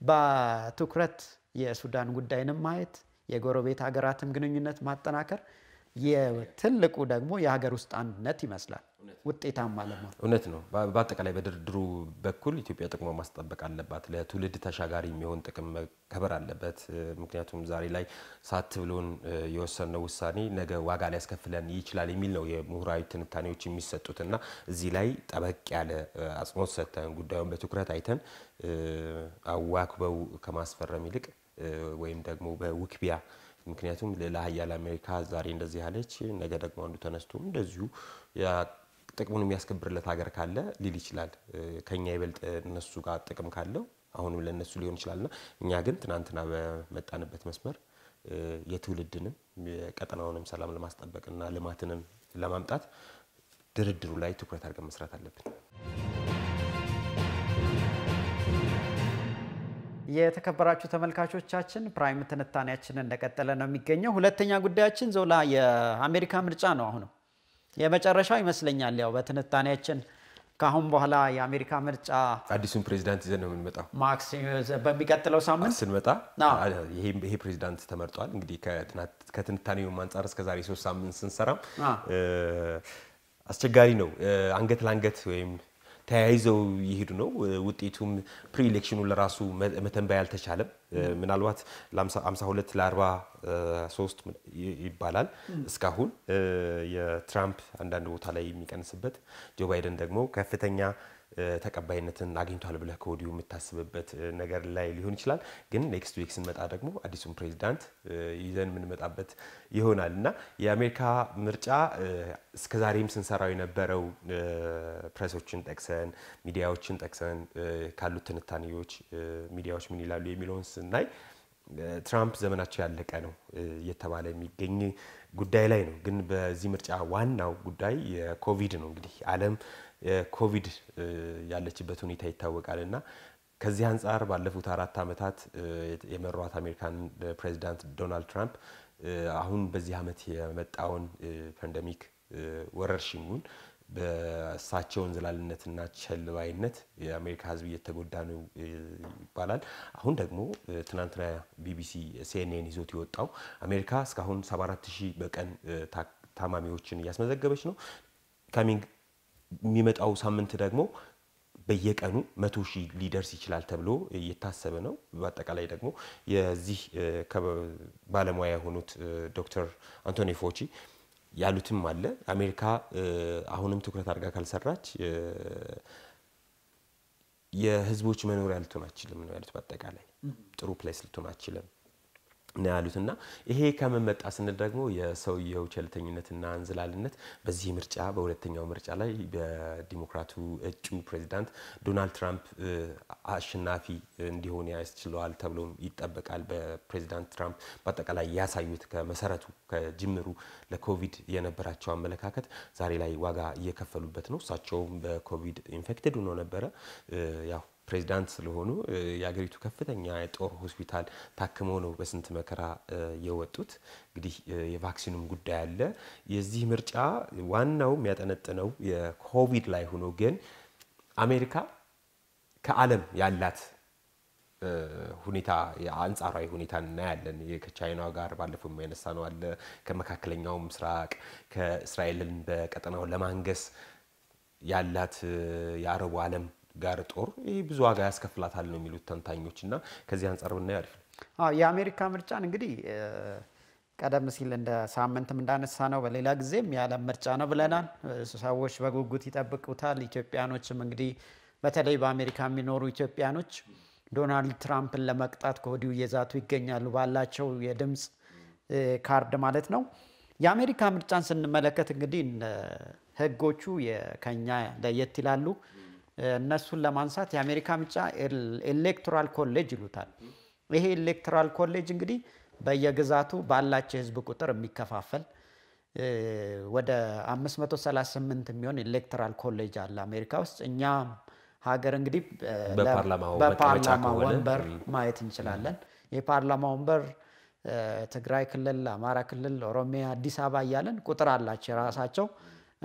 በትኩረት የሱዳን ጉዳይንም ማየት የጎረቤት ሀገራትም ግንኙነት ማጠናከር ትልቁ ደግሞ የሀገር ውስጥ አንድነት ይመስላል ውጤታማ ለመሆን። እውነት ነው። በአጠቃላይ በድርድሩ በኩል ኢትዮጵያ ጥቅሞ ማስጠበቅ አለባት። ለትውልድ ተሻጋሪ የሚሆን ጥቅም መከበር አለበት። ምክንያቱም ዛሬ ላይ ሳት ብሎን የወሰንነው ውሳኔ ነገ ዋጋ ሊያስከፍለን ይችላል የሚል ነው የምሁራዊ ትንታኔዎች የሚሰጡት እና እዚህ ላይ ጠበቅ ያለ አጽንኦት ሰጥተን ጉዳዩን በትኩረት አይተን አዋክበው ከማስፈረም ይልቅ ወይም ደግሞ በውክቢያ ምክንያቱም ሌላ ሀያል አሜሪካ ዛሬ እንደዚህ ያለች ነገ ደግሞ አንዱ ተነስቶ እንደዚሁ ጥቅሙን የሚያስከብርለት ሀገር ካለ ሊል ይችላል። ከኛ ይበልጥ እነሱ ጋር ጥቅም ካለው አሁንም ለእነሱ ሊሆን ይችላልና እኛ ግን ትናንትና በመጣንበት መስመር የትውልድንም የቀጠናውንም ሰላም ለማስጠበቅና ልማትንም ለማምጣት ድርድሩ ላይ ትኩረት አድርገን መስራት አለብን። የተከበራችሁ ተመልካቾቻችን ፕራይም ትንታኔያችን እንደቀጠለ ነው የሚገኘው። ሁለተኛ ጉዳያችን ዞላ የአሜሪካ ምርጫ ነው። አሁኑ የመጨረሻው ይመስለኛል። ያው በትንታኔያችን ከአሁን በኋላ የአሜሪካ ምርጫ አዲሱን ፕሬዚዳንት ይዘን ነው የምንመጣው። በሚቀጥለው ሳምንት ስንመጣ ይሄ ፕሬዚዳንት ተመርጧል። እንግዲህ ከትንታኔው አንጻር እስከዛሬ ሶስት ሳምንት ስንሰራም አስቸጋሪ ነው አንገት ለአንገት ወይም ተያይዘው ይሄዱ ነው። ውጤቱም ፕሪ ኢሌክሽኑ ለራሱ መተንበይ አልተቻለም። ምናልባት ለ52 ለ43 ይባላል እስካሁን የትራምፕ አንዳንድ ቦታ ላይ የሚቀንስበት ጆ ባይደን ደግሞ ከፍተኛ ተቀባይነትን አግኝቷል ብለህ ከወዲሁ የምታስብበት ነገር ላይ ሊሆን ይችላል። ግን ኔክስት ዊክ ስንመጣ ደግሞ አዲሱን ፕሬዚዳንት ይዘን የምንመጣበት ይሆናል እና የአሜሪካ ምርጫ እስከዛሬም ስንሰራው የነበረው ፕሬሶችን ጠቅሰን ሚዲያዎችን ጠቅሰን ካሉት ትንታኔዎች ሚዲያዎች ምን ይላሉ የሚለውን ስናይ ትራምፕ ዘመናቸው ያለቀ ነው እየተባለ የሚገኝ ጉዳይ ላይ ነው። ግን በዚህ ምርጫ ዋናው ጉዳይ የኮቪድ ነው። እንግዲህ ዓለም ኮቪድ ያለችበት ሁኔታ ይታወቃል እና ከዚህ አንጻር ባለፉት አራት ዓመታት የመሯት አሜሪካን ፕሬዚዳንት ዶናልድ ትራምፕ አሁን በዚህ ዓመት የመጣውን ፓንደሚክ ወረርሽኙን በእሳቸውን ዘላልነትና ቸልባይነት የአሜሪካ ሕዝብ እየተጎዳ ነው ይባላል። አሁን ደግሞ ትናንትና ቢቢሲ ሲኤንኤን ይዞት የወጣው አሜሪካ እስካሁን 74 ሺህ በቀን ታማሚዎችን እያስመዘገበች ነው። ካሚንግ የሚመጣው ሳምንት ደግሞ በየቀኑ መቶ ሺህ ሊደርስ ይችላል ተብሎ እየታሰበ ነው። በአጠቃላይ ደግሞ የዚህ ባለሙያ የሆኑት ዶክተር አንቶኒ ፎቺ ያሉትም አለ አሜሪካ አሁንም ትኩረት አድርጋ ካልሰራች የህዝቦች መኖሪያ ልትሆን አችልም ነው ያሉት። በአጠቃላይ ጥሩ ፕሌስ ልትሆን አችልም። ነው ያሉትና ይሄ ከመመጣ ስንል ደግሞ የሰውየው ቸልተኝነትና እንዝላልነት በዚህ ምርጫ በሁለተኛው ምርጫ ላይ በዲሞክራቱ እጩ ፕሬዚዳንት ዶናልድ ትራምፕ አሸናፊ እንዲሆን ያስችለዋል ተብሎም ይጠበቃል። በፕሬዚዳንት ትራምፕ በአጠቃላይ ያሳዩት ከመሰረቱ ከጅምሩ ለኮቪድ የነበራቸው አመለካከት ዛሬ ላይ ዋጋ እየከፈሉበት ነው። እሳቸውም በኮቪድ ኢንፌክትድ ሆኖ ነበረ ያው ፕሬዚዳንት ስለሆኑ የሀገሪቱ ከፍተኛ የጦር ሆስፒታል ታክመው ነው በስንት መከራ የወጡት። እንግዲህ የቫክሲኑም ጉዳይ አለ። የዚህ ምርጫ ዋናው የሚያጠነጥነው የኮቪድ ላይ ሆኖ ግን አሜሪካ ከዓለም ያላት ሁኔታ አንጻራዊ ሁኔታ እናያለን። ከቻይናው ጋር ባለፈው የሚያነሳ ነው አለ ከመካከለኛው ምስራቅ ከእስራኤልን በቀጠናው ለማንገስ ያላት የአረቡ ዓለም ጋር ጦር ይህ ብዙ ዋጋ ያስከፍላታል ነው የሚሉት ተንታኞች እና ከዚህ አንጻር ብናይ አሪፍ ነው። የአሜሪካ ምርጫን እንግዲህ ቀደም ሲል እንደ ሳምንትም እንዳነሳ ነው በሌላ ጊዜም የዓለም ምርጫ ነው ብለናል። ሰዎች በጉጉት ይጠብቁታል። ኢትዮጵያኖችም እንግዲህ በተለይ በአሜሪካ የሚኖሩ ኢትዮጵያኖች ዶናልድ ትራምፕን ለመቅጣት ከወዲሁ እየዛቱ ይገኛሉ፣ ባላቸው የድምፅ ካርድ ማለት ነው። የአሜሪካ ምርጫን ስንመለከት እንግዲህ ህጎቹ ከኛ ለየት ይላሉ። እነሱን ለማንሳት የአሜሪካ ምርጫ ኤሌክቶራል ኮሌጅ ይሉታል። ይሄ ኤሌክቶራል ኮሌጅ እንግዲህ በየግዛቱ ባላቸው የህዝብ ቁጥር የሚከፋፈል ወደ 538 የሚሆን ኤሌክቶራል ኮሌጅ አለ አሜሪካ ውስጥ። እኛ ሀገር እንግዲህ በፓርላማ ወንበር ማየት እንችላለን። የፓርላማ ወንበር ትግራይ ክልል፣ አማራ ክልል፣ ኦሮሚያ፣ አዲስ አበባ እያለን ቁጥር አላቸው የራሳቸው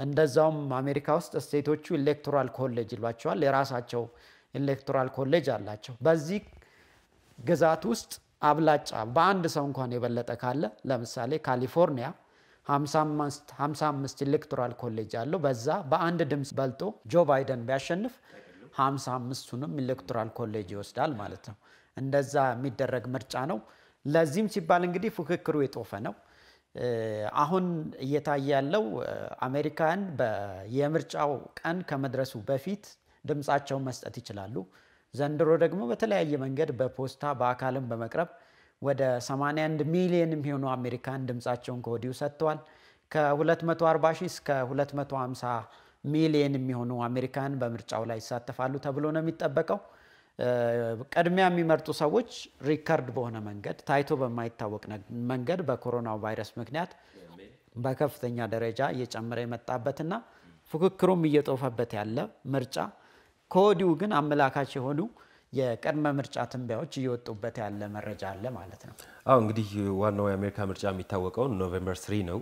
እንደዛውም አሜሪካ ውስጥ ስቴቶቹ ኤሌክቶራል ኮሌጅ ይሏቸዋል። የራሳቸው ኤሌክቶራል ኮሌጅ አላቸው። በዚህ ግዛት ውስጥ አብላጫ በአንድ ሰው እንኳን የበለጠ ካለ ለምሳሌ ካሊፎርኒያ 55 ኤሌክቶራል ኮሌጅ አለው። በዛ በአንድ ድምፅ በልጦ ጆ ባይደን ቢያሸንፍ 55ቱንም ኤሌክቶራል ኮሌጅ ይወስዳል ማለት ነው። እንደዛ የሚደረግ ምርጫ ነው። ለዚህም ሲባል እንግዲህ ፉክክሩ የጦፈ ነው። አሁን እየታየ ያለው አሜሪካን የምርጫው ቀን ከመድረሱ በፊት ድምፃቸውን መስጠት ይችላሉ። ዘንድሮ ደግሞ በተለያየ መንገድ በፖስታ በአካልም በመቅረብ ወደ 81 ሚሊዮን የሚሆኑ አሜሪካን ድምፃቸውን ከወዲሁ ሰጥተዋል። ከ240 ሺህ እስከ 250 ሚሊዮን የሚሆኑ አሜሪካን በምርጫው ላይ ይሳተፋሉ ተብሎ ነው የሚጠበቀው። ቅድሚያ የሚመርጡ ሰዎች ሪከርድ በሆነ መንገድ ታይቶ በማይታወቅ መንገድ በኮሮና ቫይረስ ምክንያት በከፍተኛ ደረጃ እየጨመረ የመጣበትና ፉክክሩም እየጦፈበት ያለ ምርጫ ከወዲሁ ግን አመላካች የሆኑ የቅድመ ምርጫ ትንበያዎች እየወጡበት ያለ መረጃ አለ ማለት ነው። አዎ እንግዲህ ዋናው የአሜሪካ ምርጫ የሚታወቀው ኖቬምበር ስሪ ነው።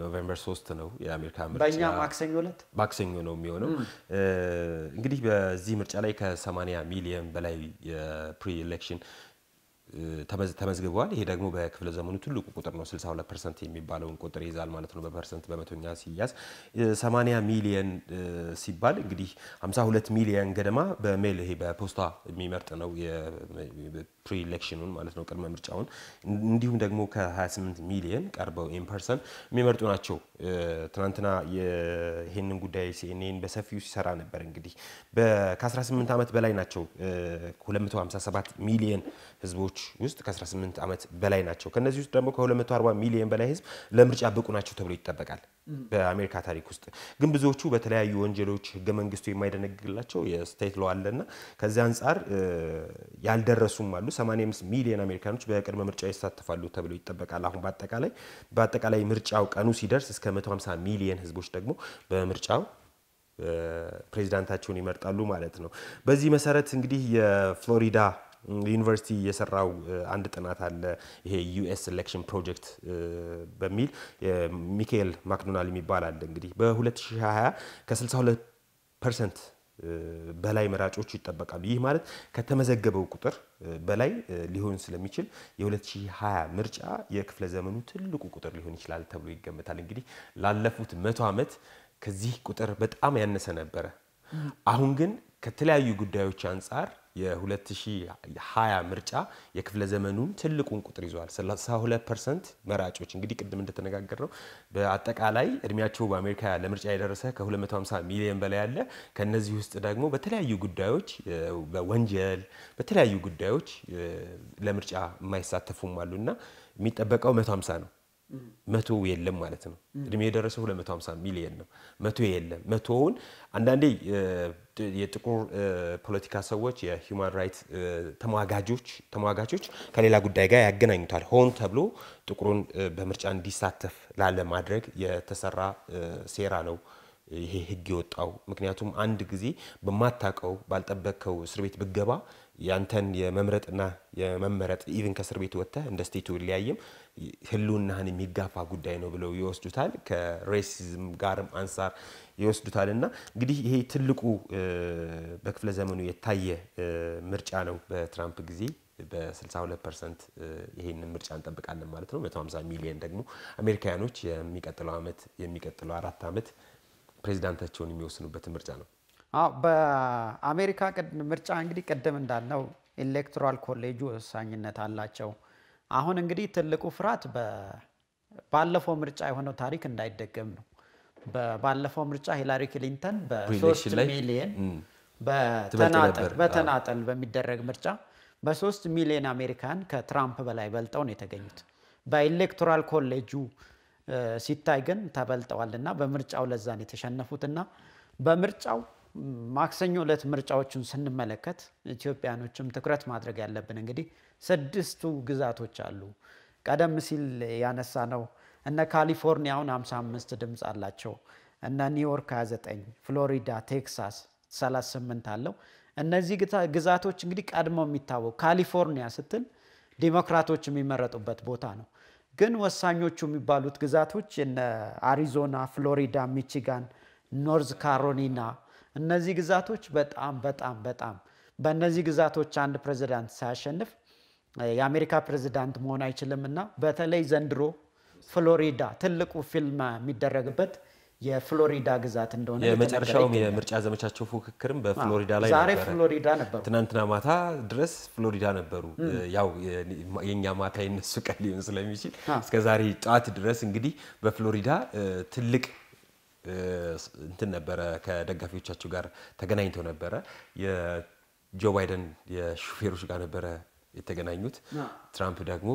ኖቬምበር ሶስት ነው የአሜሪካ ምርጫ በእኛ ማክሰኞ ዕለት ማክሰኞ ነው የሚሆነው። እንግዲህ በዚህ ምርጫ ላይ ከ80 ሚሊየን በላይ የፕሪ ኤሌክሽን ተመዝግበዋል። ይሄ ደግሞ በክፍለ ዘመኑ ትልቁ ቁጥር ነው። 62 ፐርሰንት የሚባለውን ቁጥር ይዛል ማለት ነው። በፐርሰንት በመቶኛ ሲያዝ 80 ሚሊየን ሲባል እንግዲህ 52 ሚሊየን ገደማ በሜል ይሄ በፖስታ የሚመርጥ ነው ፕሪኤሌክሽኑን ማለት ነው ቅድመ ምርጫውን እንዲሁም ደግሞ ከ28 ሚሊየን ቀርበው ኢን ፐርሰን የሚመርጡ ናቸው። ትናንትና ይህንን ጉዳይ ሲኤንኤን በሰፊው ሲሰራ ነበር። እንግዲህ ከ18 ዓመት በላይ ናቸው 257 ሚሊየን ህዝቦች ውስጥ ከ18 ዓመት በላይ ናቸው። ከነዚህ ውስጥ ደግሞ ከ240 ሚሊየን በላይ ህዝብ ለምርጫ ብቁ ናቸው ተብሎ ይጠበቃል። በአሜሪካ ታሪክ ውስጥ ግን ብዙዎቹ በተለያዩ ወንጀሎች ህገ መንግስቱ የማይደነግግላቸው የስቴት ሎ አለና ከዚህ አንጻር ያልደረሱም አሉ። 85 ሚሊዮን አሜሪካኖች በቅድመ ምርጫ ይሳተፋሉ ተብሎ ይጠበቃል። አሁን በአጠቃላይ በአጠቃላይ ምርጫው ቀኑ ሲደርስ እስከ 150 ሚሊዮን ህዝቦች ደግሞ በምርጫው ፕሬዚዳንታቸውን ይመርጣሉ ማለት ነው። በዚህ መሰረት እንግዲህ የፍሎሪዳ ዩኒቨርሲቲ የሰራው አንድ ጥናት አለ። ይሄ ዩኤስ ኤሌክሽን ፕሮጀክት በሚል ሚካኤል ማክዶናል የሚባል አለ። እንግዲህ በ2020 ከ62 ፐርሰንት በላይ መራጮች ይጠበቃሉ። ይህ ማለት ከተመዘገበው ቁጥር በላይ ሊሆን ስለሚችል የ2020 ምርጫ የክፍለ ዘመኑ ትልቁ ቁጥር ሊሆን ይችላል ተብሎ ይገመታል። እንግዲህ ላለፉት መቶ ዓመት ከዚህ ቁጥር በጣም ያነሰ ነበረ። አሁን ግን ከተለያዩ ጉዳዮች አንጻር የ2020 ምርጫ የክፍለ ዘመኑን ትልቁን ቁጥር ይዟል። 32 ፐርሰንት መራጮች እንግዲህ ቅድም እንደተነጋገር ነው በአጠቃላይ እድሜያቸው በአሜሪካ ለምርጫ የደረሰ ከ250 ሚሊዮን በላይ አለ። ከነዚህ ውስጥ ደግሞ በተለያዩ ጉዳዮች በወንጀል በተለያዩ ጉዳዮች ለምርጫ የማይሳተፉም አሉና የሚጠበቀው 150 ነው። መቶ የለም ማለት ነው። እድሜ የደረሰ 250 ሚሊየን ነው። መቶ የለም። መቶውን አንዳንዴ የጥቁር ፖለቲካ ሰዎች የሂውማን ራይት ተሟጋጆች ተሟጋቾች ከሌላ ጉዳይ ጋር ያገናኙታል። ሆን ተብሎ ጥቁሩን በምርጫ እንዲሳተፍ ላለማድረግ የተሰራ ሴራ ነው ይሄ ህግ የወጣው። ምክንያቱም አንድ ጊዜ በማታቀው ባልጠበቅከው እስር ቤት ብገባ ያንተን የመምረጥና የመመረጥ ኢቭን ከእስር ቤት ወጥተህ እንደ ስቴቱ ሊያይም ህልውናህን የሚጋፋ ጉዳይ ነው ብለው ይወስዱታል። ከሬሲዝም ጋርም አንሳር ይወስዱታል እና እንግዲህ ይሄ ትልቁ በክፍለ ዘመኑ የታየ ምርጫ ነው በትራምፕ ጊዜ በ62 ፐርሰንት ይህንን ምርጫ እንጠብቃለን ማለት ነው። 150 ሚሊዮን ደግሞ አሜሪካውያኖች የሚቀጥለው ዓመት የሚቀጥለው አራት ዓመት ፕሬዚዳንታቸውን የሚወስኑበትን ምርጫ ነው። በአሜሪካ ምርጫ እንግዲህ ቅድም እንዳልነው ኤሌክቶራል ኮሌጁ ወሳኝነት አላቸው። አሁን እንግዲህ ትልቁ ፍርሃት ባለፈው ምርጫ የሆነው ታሪክ እንዳይደገም ነው። ባለፈው ምርጫ ሂላሪ ክሊንተን በሶስት ሚሊየን በተናጠል በሚደረግ ምርጫ በሶስት ሚሊየን አሜሪካን ከትራምፕ በላይ በልጠው ነው የተገኙት። በኤሌክቶራል ኮሌጁ ሲታይ ግን ተበልጠዋል እና በምርጫው ለዛን የተሸነፉትና በምርጫው ማክሰኞ ዕለት ምርጫዎቹን ስንመለከት ኢትዮጵያኖችም ትኩረት ማድረግ ያለብን እንግዲህ ስድስቱ ግዛቶች አሉ። ቀደም ሲል ያነሳ ነው እነ ካሊፎርኒያውን 55 ድምፅ አላቸው። እነ ኒውዮርክ 29፣ ፍሎሪዳ፣ ቴክሳስ 38 አለው። እነዚህ ግዛቶች እንግዲህ ቀድሞ የሚታወቁ ካሊፎርኒያ ስትል ዲሞክራቶች የሚመረጡበት ቦታ ነው። ግን ወሳኞቹ የሚባሉት ግዛቶች እነ አሪዞና፣ ፍሎሪዳ፣ ሚቺጋን፣ ኖርዝ ካሮሊና እነዚህ ግዛቶች በጣም በጣም በጣም በእነዚህ ግዛቶች አንድ ፕሬዚዳንት ሳያሸንፍ የአሜሪካ ፕሬዚዳንት መሆን አይችልም እና በተለይ ዘንድሮ ፍሎሪዳ ትልቁ ፊልም የሚደረግበት የፍሎሪዳ ግዛት እንደሆነ የመጨረሻውም የምርጫ ዘመቻቸው ፉክክርም በፍሎሪዳ ላይ ዛሬ ፍሎሪዳ ነበሩ። ትናንትና ማታ ድረስ ፍሎሪዳ ነበሩ። ያው የኛ ማታ የነሱ ቀን ሊሆን ስለሚችል እስከ ዛሬ ጠዋት ድረስ እንግዲህ በፍሎሪዳ ትልቅ እንትን ነበረ ከደጋፊዎቻቸው ጋር ተገናኝተው ነበረ። የጆ ባይደን የሹፌሮች ጋር ነበረ የተገናኙት። ትራምፕ ደግሞ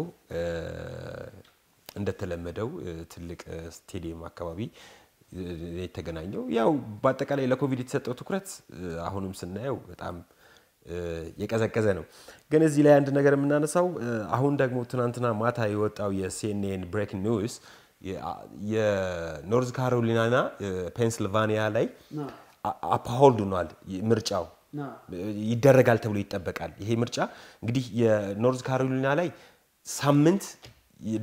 እንደተለመደው ትልቅ ስቴዲየም አካባቢ የተገናኘው። ያው በአጠቃላይ ለኮቪድ የተሰጠው ትኩረት አሁንም ስናየው በጣም የቀዘቀዘ ነው። ግን እዚህ ላይ አንድ ነገር የምናነሳው አሁን ደግሞ ትናንትና ማታ የወጣው የሲኤንኤን ብሬክ ኒውስ የኖርዝ ካሮሊናና ፔንስልቫኒያ ላይ አፓሆልድ ሆኗል ምርጫው ይደረጋል ተብሎ ይጠበቃል። ይሄ ምርጫ እንግዲህ የኖርዝ ካሮሊና ላይ ሳምንት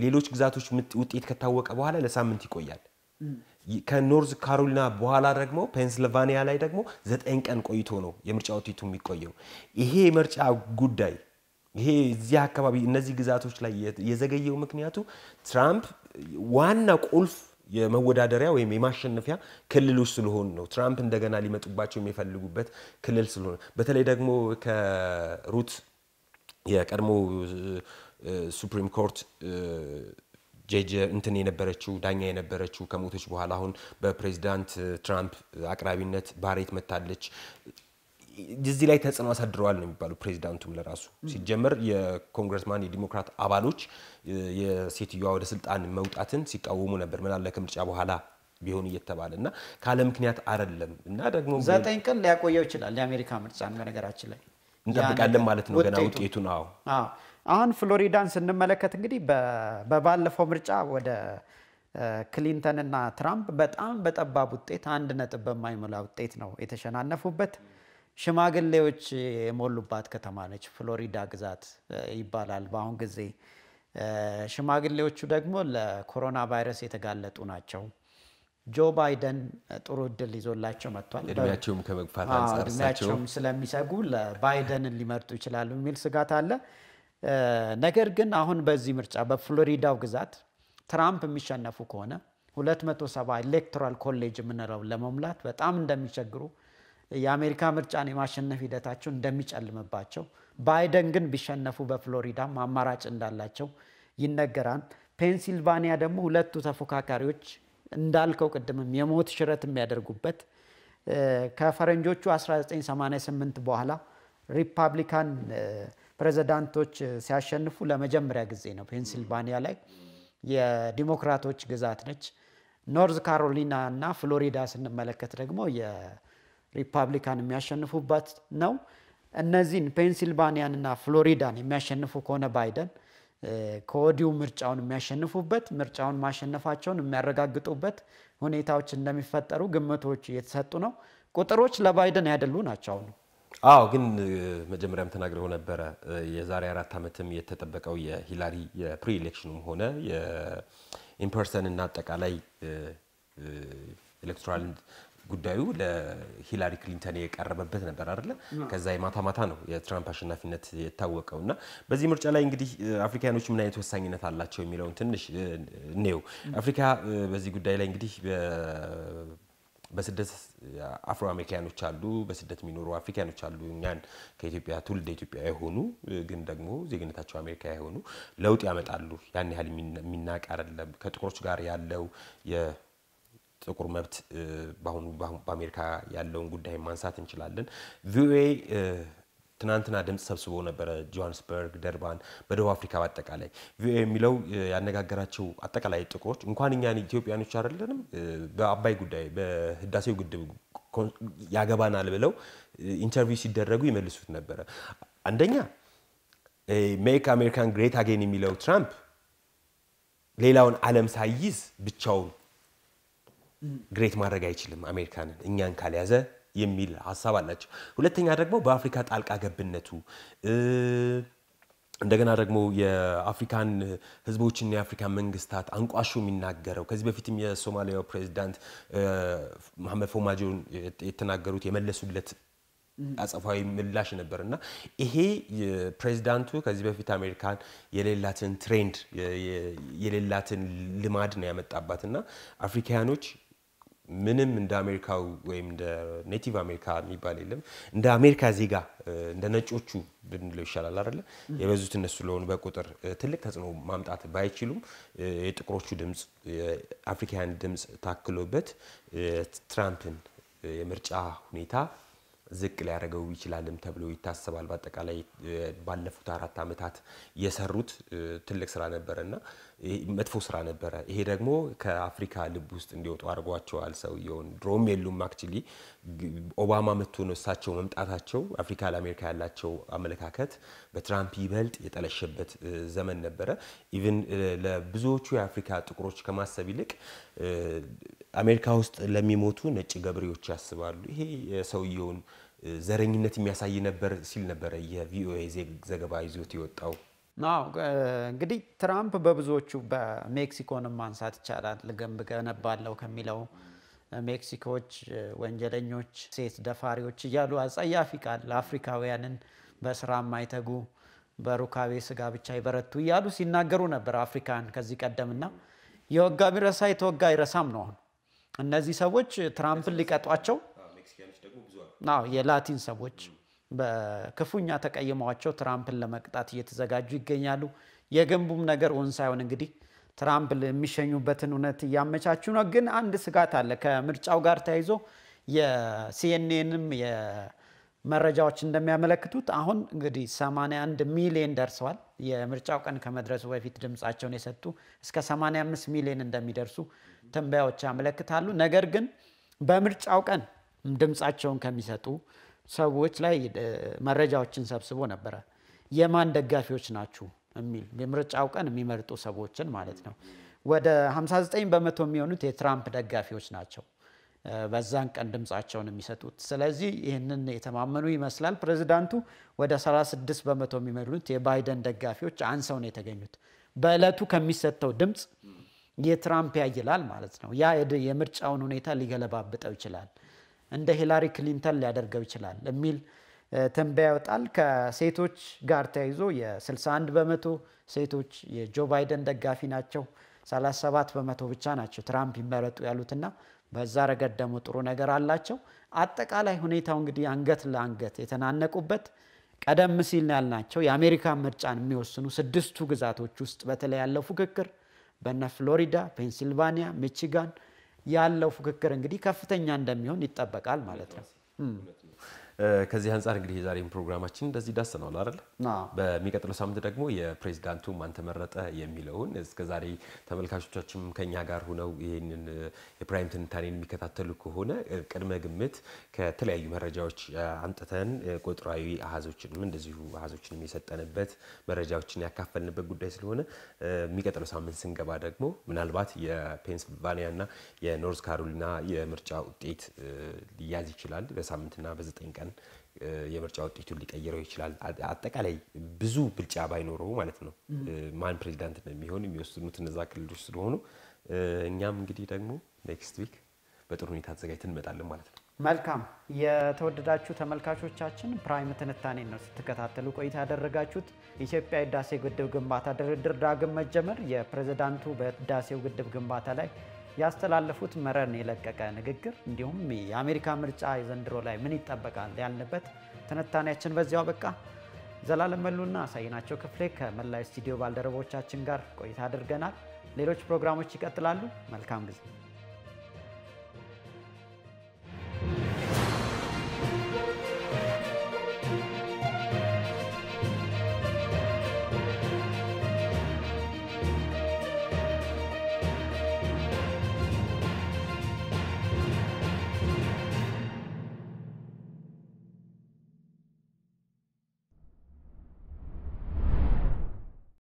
ሌሎች ግዛቶች ውጤት ከታወቀ በኋላ ለሳምንት ይቆያል። ከኖርዝ ካሮሊና በኋላ ደግሞ ፔንስልቫኒያ ላይ ደግሞ ዘጠኝ ቀን ቆይቶ ነው የምርጫ ውጤቱ የሚቆየው። ይሄ የምርጫ ጉዳይ ይሄ እዚህ አካባቢ እነዚህ ግዛቶች ላይ የዘገየው ምክንያቱ ትራምፕ ዋና ቁልፍ የመወዳደሪያ ወይም የማሸነፊያ ክልሎች ስለሆኑ ነው። ትራምፕ እንደገና ሊመጡባቸው የሚፈልጉበት ክልል ስለሆነ በተለይ ደግሞ ከሩት የቀድሞ ሱፕሪም ኮርት ጄጅ እንትን የነበረችው ዳኛ የነበረችው ከሞቶች በኋላ አሁን በፕሬዚዳንት ትራምፕ አቅራቢነት ባሬት መታለች። እዚህ ላይ ተጽዕኖ አሳድረዋል ነው የሚባሉ ፕሬዚዳንቱም ለራሱ ሲጀመር የኮንግረስማን የዲሞክራት አባሎች የሴትዮዋ ወደ ስልጣን መውጣትን ሲቃወሙ ነበር። ምናለ ከምርጫ በኋላ ቢሆን እየተባለ እና ካለ ምክንያት አይደለም እና ደግሞ ዘጠኝ ቀን ሊያቆየው ይችላል የአሜሪካ ምርጫን በነገራችን ላይ እንጠብቃለን ማለት ነው ገና ውጤቱ ነው። አሁን ፍሎሪዳን ስንመለከት እንግዲህ በባለፈው ምርጫ ወደ ክሊንተን እና ትራምፕ በጣም በጠባብ ውጤት አንድ ነጥብ በማይሞላ ውጤት ነው የተሸናነፉበት። ሽማግሌዎች የሞሉባት ከተማ ነች። ፍሎሪዳ ግዛት ይባላል በአሁን ጊዜ። ሽማግሌዎቹ ደግሞ ለኮሮና ቫይረስ የተጋለጡ ናቸው። ጆ ባይደን ጥሩ እድል ይዞላቸው መጥቷል። እድሜያቸውም ከመግፋት አንጻር እድሜያቸውም ስለሚሰጉ ለባይደንን ሊመርጡ ይችላሉ የሚል ስጋት አለ። ነገር ግን አሁን በዚህ ምርጫ በፍሎሪዳው ግዛት ትራምፕ የሚሸነፉ ከሆነ 270 ኤሌክቶራል ኮሌጅ የምንለው ለመሙላት በጣም እንደሚቸግሩ የአሜሪካ ምርጫን የማሸነፍ ሂደታቸው እንደሚጨልምባቸው፣ ባይደን ግን ቢሸነፉ በፍሎሪዳም አማራጭ እንዳላቸው ይነገራል። ፔንሲልቫኒያ ደግሞ ሁለቱ ተፎካካሪዎች እንዳልከው ቅድምም የሞት ሽረት የሚያደርጉበት ከፈረንጆቹ 1988 በኋላ ሪፐብሊካን ፕሬዚዳንቶች ሲያሸንፉ ለመጀመሪያ ጊዜ ነው። ፔንሲልቫኒያ ላይ የዲሞክራቶች ግዛት ነች። ኖርዝ ካሮሊና እና ፍሎሪዳ ስንመለከት ደግሞ ሪፐብሊካን የሚያሸንፉበት ነው። እነዚህን ፔንሲልቫኒያንና ፍሎሪዳን የሚያሸንፉ ከሆነ ባይደን ከወዲሁ ምርጫውን የሚያሸንፉበት ምርጫውን ማሸነፋቸውን የሚያረጋግጡበት ሁኔታዎች እንደሚፈጠሩ ግምቶች እየተሰጡ ነው። ቁጥሮች ለባይደን ያደሉ ናቸው። አሁን አዎ፣ ግን መጀመሪያም ተናግረው ነበረ የዛሬ አራት ዓመትም የተጠበቀው የሂላሪ የፕሪ ኤሌክሽኑም ሆነ የኢምፐርሰን እና አጠቃላይ ኤሌክቶራል ጉዳዩ ለሂላሪ ክሊንተን የቀረበበት ነበር አይደለ? ከዛ የማታ ማታ ነው የትራምፕ አሸናፊነት የታወቀው እና በዚህ ምርጫ ላይ እንግዲህ አፍሪካኖች ምን አይነት ወሳኝነት አላቸው የሚለውን ትንሽ እኔው አፍሪካ በዚህ ጉዳይ ላይ እንግዲህ በስደት አፍሮ አሜሪካኖች አሉ፣ በስደት የሚኖሩ አፍሪካኖች አሉ። እኛን ከኢትዮጵያ ትውልደ ኢትዮጵያ የሆኑ ግን ደግሞ ዜግነታቸው አሜሪካ የሆኑ ለውጥ ያመጣሉ። ያን ያህል የሚናቅ አይደለም። ከጥቁሮች ጋር ያለው ጥቁር መብት በአሁኑ በአሜሪካ ያለውን ጉዳይ ማንሳት እንችላለን። ቪኦኤ ትናንትና ድምፅ ሰብስቦ ነበረ። ጆሃንስበርግ፣ ደርባን፣ በደቡብ አፍሪካ በአጠቃላይ ቪኦኤ የሚለው ያነጋገራቸው አጠቃላይ ጥቁሮች እንኳን እኛን ኢትዮጵያኖች አይደለንም በአባይ ጉዳይ በህዳሴው ግድብ ያገባናል ብለው ኢንተርቪው ሲደረጉ ይመልሱት ነበረ። አንደኛ ሜክ አሜሪካን ግሬት አጌን የሚለው ትራምፕ ሌላውን ዓለም ሳይዝ ብቻውን ግሬት ማድረግ አይችልም አሜሪካንን እኛን ካልያዘ የሚል ሀሳብ አላቸው። ሁለተኛ ደግሞ በአፍሪካ ጣልቃ ገብነቱ እንደገና ደግሞ የአፍሪካን ህዝቦችና የአፍሪካን መንግስታት አንቋሹ የሚናገረው ከዚህ በፊትም የሶማሊያው ፕሬዚዳንት መሐመድ ፎማጆን የተናገሩት የመለሱለት አጸፋዊ ምላሽ ነበር እና ይሄ ፕሬዚዳንቱ ከዚህ በፊት አሜሪካን የሌላትን ትሬንድ የሌላትን ልማድ ነው ያመጣባት እና አፍሪካውያኖች ምንም እንደ አሜሪካው ወይም እንደ ኔቲቭ አሜሪካ የሚባል የለም። እንደ አሜሪካ ዜጋ እንደ ነጮቹ ብንለው ይሻላል አይደለ? የበዙት እነሱ ለሆኑ በቁጥር ትልቅ ተጽዕኖ ማምጣት ባይችሉም የጥቁሮቹ ድምፅ፣ የአፍሪካውያን ድምፅ ታክሎበት ትራምፕን የምርጫ ሁኔታ ዝቅ ሊያደርገው ይችላልም ተብሎ ይታሰባል። በአጠቃላይ ባለፉት አራት ዓመታት የሰሩት ትልቅ ስራ ነበረ እና መጥፎ ስራ ነበረ። ይሄ ደግሞ ከአፍሪካ ልብ ውስጥ እንዲወጡ አድርጓቸዋል ሰውየውን። ድሮም የሉም አክቹሊ ኦባማ መጥቶ ነው እሳቸው መምጣታቸው አፍሪካ ለአሜሪካ ያላቸው አመለካከት በትራምፕ ይበልጥ የጠለሸበት ዘመን ነበረ። ኢቭን ለብዙዎቹ የአፍሪካ ጥቁሮች ከማሰብ ይልቅ አሜሪካ ውስጥ ለሚሞቱ ነጭ ገበሬዎች ያስባሉ። ይሄ የሰውየውን ዘረኝነት የሚያሳይ ነበር ሲል ነበረ የቪኦኤ ዘገባ ይዞት የወጣው። እንግዲህ ትራምፕ በብዙዎቹ በሜክሲኮንም ማንሳት ይቻላል። ልገንብ ገነባለሁ ከሚለው ሜክሲኮዎች ወንጀለኞች፣ ሴት ደፋሪዎች እያሉ አጸያፊ ቃል አፍሪካውያንን በስራ የማይተጉ በሩካቤ ስጋ ብቻ ይበረቱ እያሉ ሲናገሩ ነበር አፍሪካን ከዚህ ቀደምና የወጋ ቢረሳ የተወጋ አይረሳም ነው። እነዚህ ሰዎች ትራምፕን ሊቀጧቸው የላቲን ሰዎች በክፉኛ ተቀይመዋቸው ትራምፕን ለመቅጣት እየተዘጋጁ ይገኛሉ። የገንቡም ነገር እውን ሳይሆን እንግዲህ ትራምፕ የሚሸኙበትን እውነት እያመቻቹ ነው። ግን አንድ ስጋት አለ ከምርጫው ጋር ተያይዞ የሲኤንኤንም መረጃዎች እንደሚያመለክቱት አሁን እንግዲህ 81 ሚሊዮን ደርሰዋል። የምርጫው ቀን ከመድረሱ በፊት ድምፃቸውን የሰጡ እስከ 85 ሚሊዮን እንደሚደርሱ ትንበያዎች ያመለክታሉ። ነገር ግን በምርጫው ቀን ድምፃቸውን ከሚሰጡ ሰዎች ላይ መረጃዎችን ሰብስቦ ነበረ። የማን ደጋፊዎች ናችሁ የሚል የምርጫው ቀን የሚመርጡ ሰዎችን ማለት ነው። ወደ 59 በመቶ የሚሆኑት የትራምፕ ደጋፊዎች ናቸው በዛን ቀን ድምፃቸውን የሚሰጡት። ስለዚህ ይህንን የተማመኑ ይመስላል። ፕሬዚዳንቱ ወደ 36 በመቶ የሚመሉት የባይደን ደጋፊዎች አንሰው ነው የተገኙት። በዕለቱ ከሚሰጠው ድምፅ የትራምፕ ያይላል ማለት ነው። ያ የምርጫውን ሁኔታ ሊገለባብጠው ይችላል። እንደ ሂላሪ ክሊንተን ሊያደርገው ይችላል የሚል ትንበያ ያወጣል። ከሴቶች ጋር ተያይዞ የ61 በመቶ ሴቶች የጆ ባይደን ደጋፊ ናቸው። 37 በመቶ ብቻ ናቸው ትራምፕ ይመረጡ ያሉትና በዛ ረገድ ደግሞ ጥሩ ነገር አላቸው። አጠቃላይ ሁኔታው እንግዲህ አንገት ለአንገት የተናነቁበት ቀደም ሲል ያልናቸው የአሜሪካን ምርጫን የሚወስኑ ስድስቱ ግዛቶች ውስጥ በተለይ ያለው ፉክክር በነ ፍሎሪዳ፣ ፔንሲልቫኒያ፣ ሚቺጋን ያለው ፉክክር እንግዲህ ከፍተኛ እንደሚሆን ይጠበቃል ማለት ነው። ከዚህ አንጻር እንግዲህ የዛሬን ፕሮግራማችን እንደዚህ ዳሰነዋል አይደል? በሚቀጥለው ሳምንት ደግሞ የፕሬዝዳንቱ ማን ተመረጠ የሚለውን እስከዛሬ ተመልካቾቻችን ከኛ ጋር ሁነው ይህንን የፕራይም ትንታኔን የሚከታተሉ ከሆነ ቅድመ ግምት ከተለያዩ መረጃዎች አንጥተን ቁጥራዊ አሃዞችንም እንደዚሁ አሃዞችንም የሰጠንበት መረጃዎችን ያካፈልንበት ጉዳይ ስለሆነ የሚቀጥለው ሳምንት ስንገባ ደግሞ ምናልባት የፔንስልቫኒያና የኖርዝ ካሮሊና የምርጫ ውጤት ሊያዝ ይችላል በሳምንትና በዘጠኝ ቀን ይችላል። የምርጫ ውጤቱን ሊቀይረው ይችላል። አጠቃላይ ብዙ ብልጫ ባይኖረው ማለት ነው ማን ፕሬዚዳንት እንደሚሆን የሚወስኑት እነዛ ክልሎች ስለሆኑ እኛም እንግዲህ ደግሞ ኔክስት ዊክ በጥሩ ሁኔታ አዘጋጅተን እንመጣለን ማለት ነው። መልካም የተወደዳችሁ ተመልካቾቻችን ፕራይም ትንታኔ ነው ስትከታተሉ ቆይታ ያደረጋችሁት። ኢትዮጵያ የህዳሴ ግድብ ግንባታ ድርድር ዳግም መጀመር፣ የፕሬዚዳንቱ በህዳሴው ግድብ ግንባታ ላይ ያስተላለፉት መረን የለቀቀ ንግግር እንዲሁም የአሜሪካ ምርጫ ዘንድሮ ላይ ምን ይጠበቃል ያልንበት ትንታኔያችን በዚያው በቃ። ዘላለም መሉና ሳይናቸው ክፍሌ ከመላው ስቱዲዮ ባልደረቦቻችን ጋር ቆይታ አድርገናል። ሌሎች ፕሮግራሞች ይቀጥላሉ። መልካም ጊዜ